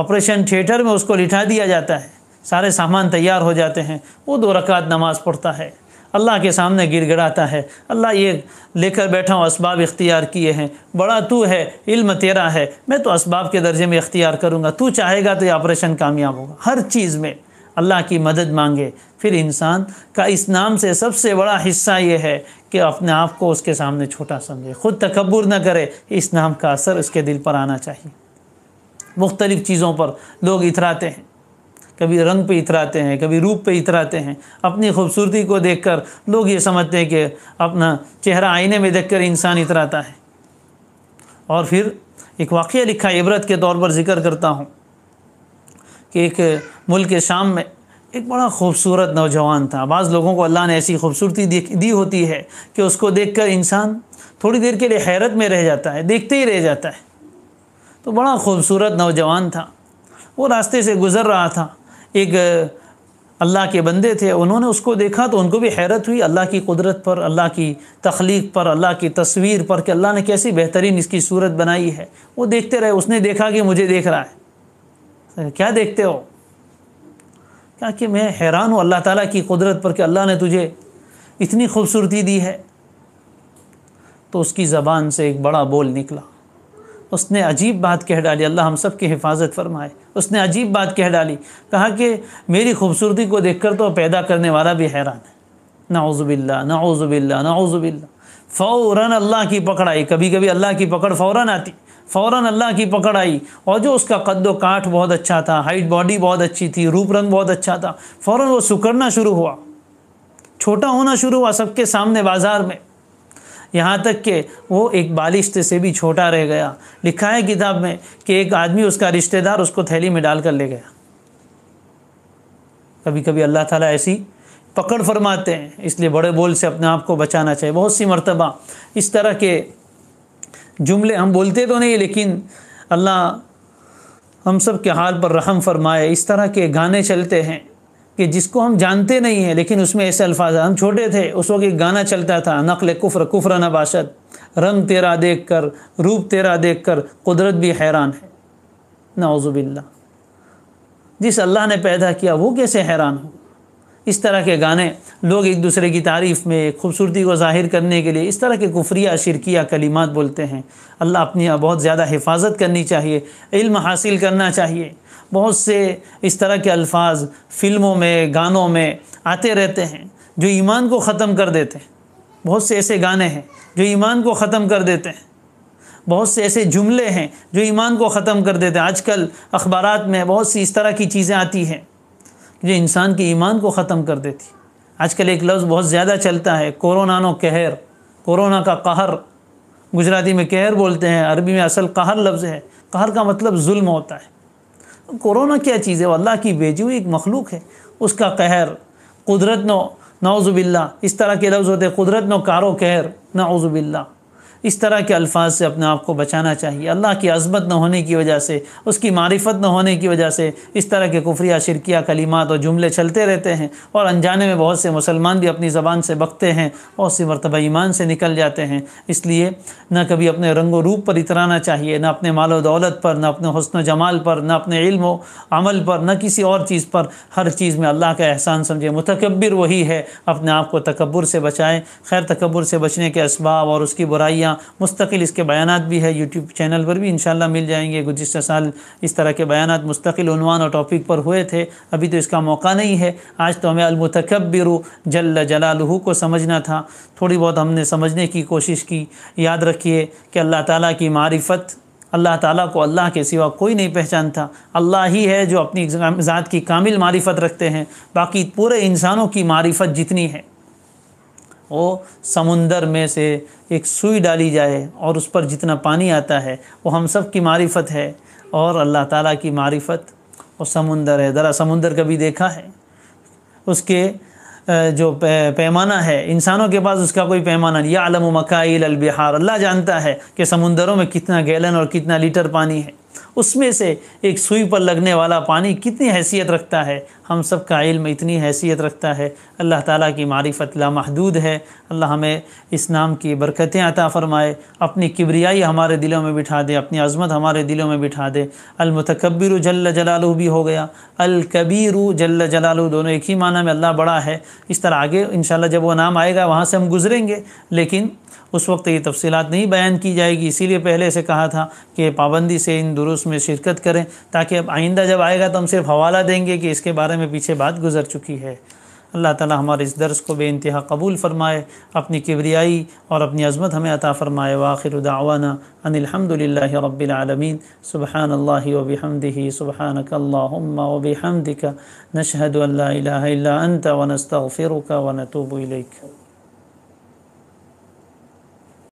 ऑपरेशन थिएटर में उसको लिठा दिया जाता है सारे सामान तैयार हो जाते हैं वो दो रकात नमाज़ पढ़ता है अल्लाह के सामने गिर गिड़ाता है अल्लाह ये लेकर बैठा हूँ इसबाब इख्तियार किए हैं बड़ा तू है इल्म तेरा है मैं तो इसबाब के दर्जे में इख्तियार करूँगा तू चाहेगा तो ये ऑपरेशन कामयाब होगा हर चीज़ में अल्लाह की मदद मांगे फिर इंसान का इस नाम से सबसे बड़ा हिस्सा ये है कि अपने आप को उसके सामने छोटा समझे खुद तकबर न करे इस नाम का असर उसके दिल पर आना चाहिए मुख्तलिफ़ चीज़ों पर लोग इतराते हैं कभी रंग पे इतराते हैं कभी रूप पे इतराते हैं अपनी खूबसूरती को देखकर लोग ये समझते हैं कि अपना चेहरा आईने में देखकर इंसान इतराता है और फिर एक वाक़ लिखा इबरत के तौर पर जिक्र करता हूँ कि एक मुल्क के शाम में एक बड़ा खूबसूरत नौजवान था बाज़ लोगों को अल्लाह ने ऐसी खूबसूरती दी होती है कि उसको देख इंसान थोड़ी देर के लिए हैरत में रह जाता है देखते ही रह जाता है तो बड़ा खूबसूरत नौजवान था वो रास्ते से गुज़र रहा था एक अल्लाह के बंदे थे उन्होंने उसको देखा तो उनको भी हैरत हुई अल्लाह की कुदरत पर अल्लाह की तख्लीक पर अल्लाह की तस्वीर पर कि अल्लाह ने कैसी बेहतरीन इसकी सूरत बनाई है वो देखते रहे उसने देखा कि मुझे देख रहा है क्या देखते हो क्या कि मैं हैरान हूँ अल्लाह ताला की कुदरत पर कि अल्लाह ने तुझे इतनी खूबसूरती दी है तो उसकी ज़बान से एक बड़ा बोल निकला उसने अजीब बात कह डाली अल्लाह हम सब की हिफाजत फरमाए उसने अजीब बात कह डाली कहा कि मेरी खूबसूरती को देखकर तो पैदा करने वाला भी हैरान है नाउज़ुबिल्ला नाउज़ुबिल्ला नाउज़ुबिल्ला फ़ौर अल्लाह की पकड़ आई कभी कभी अल्लाह की पकड़ फ़ौर आती फ़ौर अल्लाह की पकड़ आई और जो उसका कद्दो काठ बहुत अच्छा था हाइट बॉडी बहुत अच्छी थी रूप रंग बहुत अच्छा था फ़ौर वो सुकड़ना शुरू हुआ छोटा होना शुरू हुआ सबके सामने बाज़ार में यहाँ तक कि वो एक बालिश्त से भी छोटा रह गया लिखा है किताब में कि एक आदमी उसका रिश्तेदार उसको थैली में डाल कर ले गया कभी कभी अल्लाह ताला ऐसी पकड़ फरमाते हैं इसलिए बड़े बोल से अपने आप को बचाना चाहिए बहुत सी मरतबा इस तरह के जुमले हम बोलते तो नहीं लेकिन अल्लाह हम सब के हाल पर रहम फरमाए इस तरह के गाने चलते हैं कि जिसको हम जानते नहीं हैं लेकिन उसमें ऐसे अल्फाज हम छोटे थे उस वक्त एक गाना चलता था नकल कुफ्र कुफ्र नबाशत रंग तेरा देख कर रूप तेरा देख कर कुदरत भी हैरान है नाउज़ुबिल्ला जिस अल्लाह ने पैदा किया वो कैसे हैरान होगा इस तरह के गाने लोग एक दूसरे की तारीफ़ में खूबसूरती को ज़ाहिर करने के लिए इस तरह के कुफरिया शिरकिया कलिमात बोलते हैं अल्लाह अपनी बहुत ज़्यादा हिफाजत करनी चाहिए इल्म हासिल करना चाहिए बहुत से इस तरह के अल्फाज फ़िल्मों में गानों में आते रहते हैं जो ईमान को ख़त्म कर देते हैं बहुत से ऐसे गाने हैं जो ईमान को ख़त्म कर देते हैं बहुत से ऐसे जुमले हैं जो ईमान को ख़त्म कर देते हैं आजकल अखबार में बहुत सी इस तरह की चीज़ें आती हैं जो इंसान के ईमान को ख़त्म कर देती आजकल एक लफ्ज़ बहुत ज़्यादा चलता है कोरोना नो कहर कोरोना का कहर गुजराती में कहर बोलते हैं अरबी में असल कहर लफ्ज़ है कहर का मतलब जुल्म होता है कोरोना क्या चीज़ है अल्लाह की बेजी हुई एक मखलूक है उसका कहर कुदरत नो नौजुबिल्ला इस तरह के लफ्ज़ होते हैं कुदरत नो कारो कहर नौजुबिल्ला इस तरह के अल्फाज से अपने आप को बचाना चाहिए अल्लाह की अजमत न होने की वजह से उसकी मारिफत न होने की वजह से इस तरह के कुफरिया शिरकिया कलीमात और जुमले चलते रहते हैं और अनजाने में बहुत से मुसलमान भी अपनी ज़बान से बकते हैं और उसी मरतबा ईमान से निकल जाते हैं इसलिए न कभी अपने रंगो रूप पर इतराना चाहिए न अपने मालो दौलत पर न अपने हसन व जमाल पर न अपने इल्म अमल पर न किसी और चीज़ पर हर चीज़ में अल्लाह का एहसान समझे मुतकबर वही है अपने आप को तकबर से बचाएँ खैर तकबर से बचने के इसबाब और उसकी बुराइयाँ मुस्तकिल इसके बयान भी है यूट्यूब चैनल पर भी इन मिल जाएंगे गुजशत साल इस तरह के बयान मुस्तकिल और टॉपिक पर हुए थे अभी तो इसका मौका नहीं है आज तो हमें अलमतकबिर जल जलालहू को समझना था थोड़ी बहुत हमने समझने की कोशिश की याद रखिए कि अल्लाह ताली की मारिफत अल्लाह ताला को अल्लाह के सिवा कोई नहीं पहचानता अल्लाह ही है जो अपनी ज़ात की कामिल मारिफत रखते हैं बाकी पूरे इंसानों की मारिफत जितनी है वो समुंदर में से एक सुई डाली जाए और उस पर जितना पानी आता है वो हम सब की मारिफत है और अल्लाह ताला की मारिफत वो समुंदर है ज़रा समुंदर कभी देखा है उसके जो पैमाना है इंसानों के पास उसका कोई पैमाना नहीं आलम मकाईल अलबिहार अल्लाह जानता है कि समुंदरों में कितना गैलन और कितना लीटर पानी है उसमें से एक सुई पर लगने वाला पानी कितनी हैसियत रखता है हम सब का इल्म इतनी हैसियत रखता है अल्लाह ताला की मारिफत लामहदूद है अल्लाह हमें इस नाम की बरकतें अता फ़रमाए अपनी किबरियाई हमारे दिलों में बिठा दे अपनी अज़मत हमारे दिलों में बिठा दे अलमतकबिर जल्ल जलालू भी हो गया अलकबीर जल्ल जलालू दोनों एक ही माना में अल्लाह बड़ा है इस तरह आगे इन जब वो नाम आएगा वहाँ से हम गुजरेंगे लेकिन उस वक्त ये तफसीत नहीं बयान की जाएगी इसीलिए पहले से कहा था कि पाबंदी से इन दुरुस्त उसमें शिरकत करें ताकि अब आइंदा जब आएगा तो हम सिर्फ हवाला देंगे कि इसके बारे में पीछे बात गुजर चुकी है अल्लाह ताला हमारे इस दर्स को बेानतहा कबूल फ़रमाए अपनी किबरियाई और अपनी अजमत हमें अता फ़रमाए वाखिर दावाना अनिलहमदिल्ला रबालमीन सुबहान अल्लाह वबहमदी सुबहानकल्लाम वबहमदिका नशहद अल्ला अंत वनस्तफ़िर वनतूबल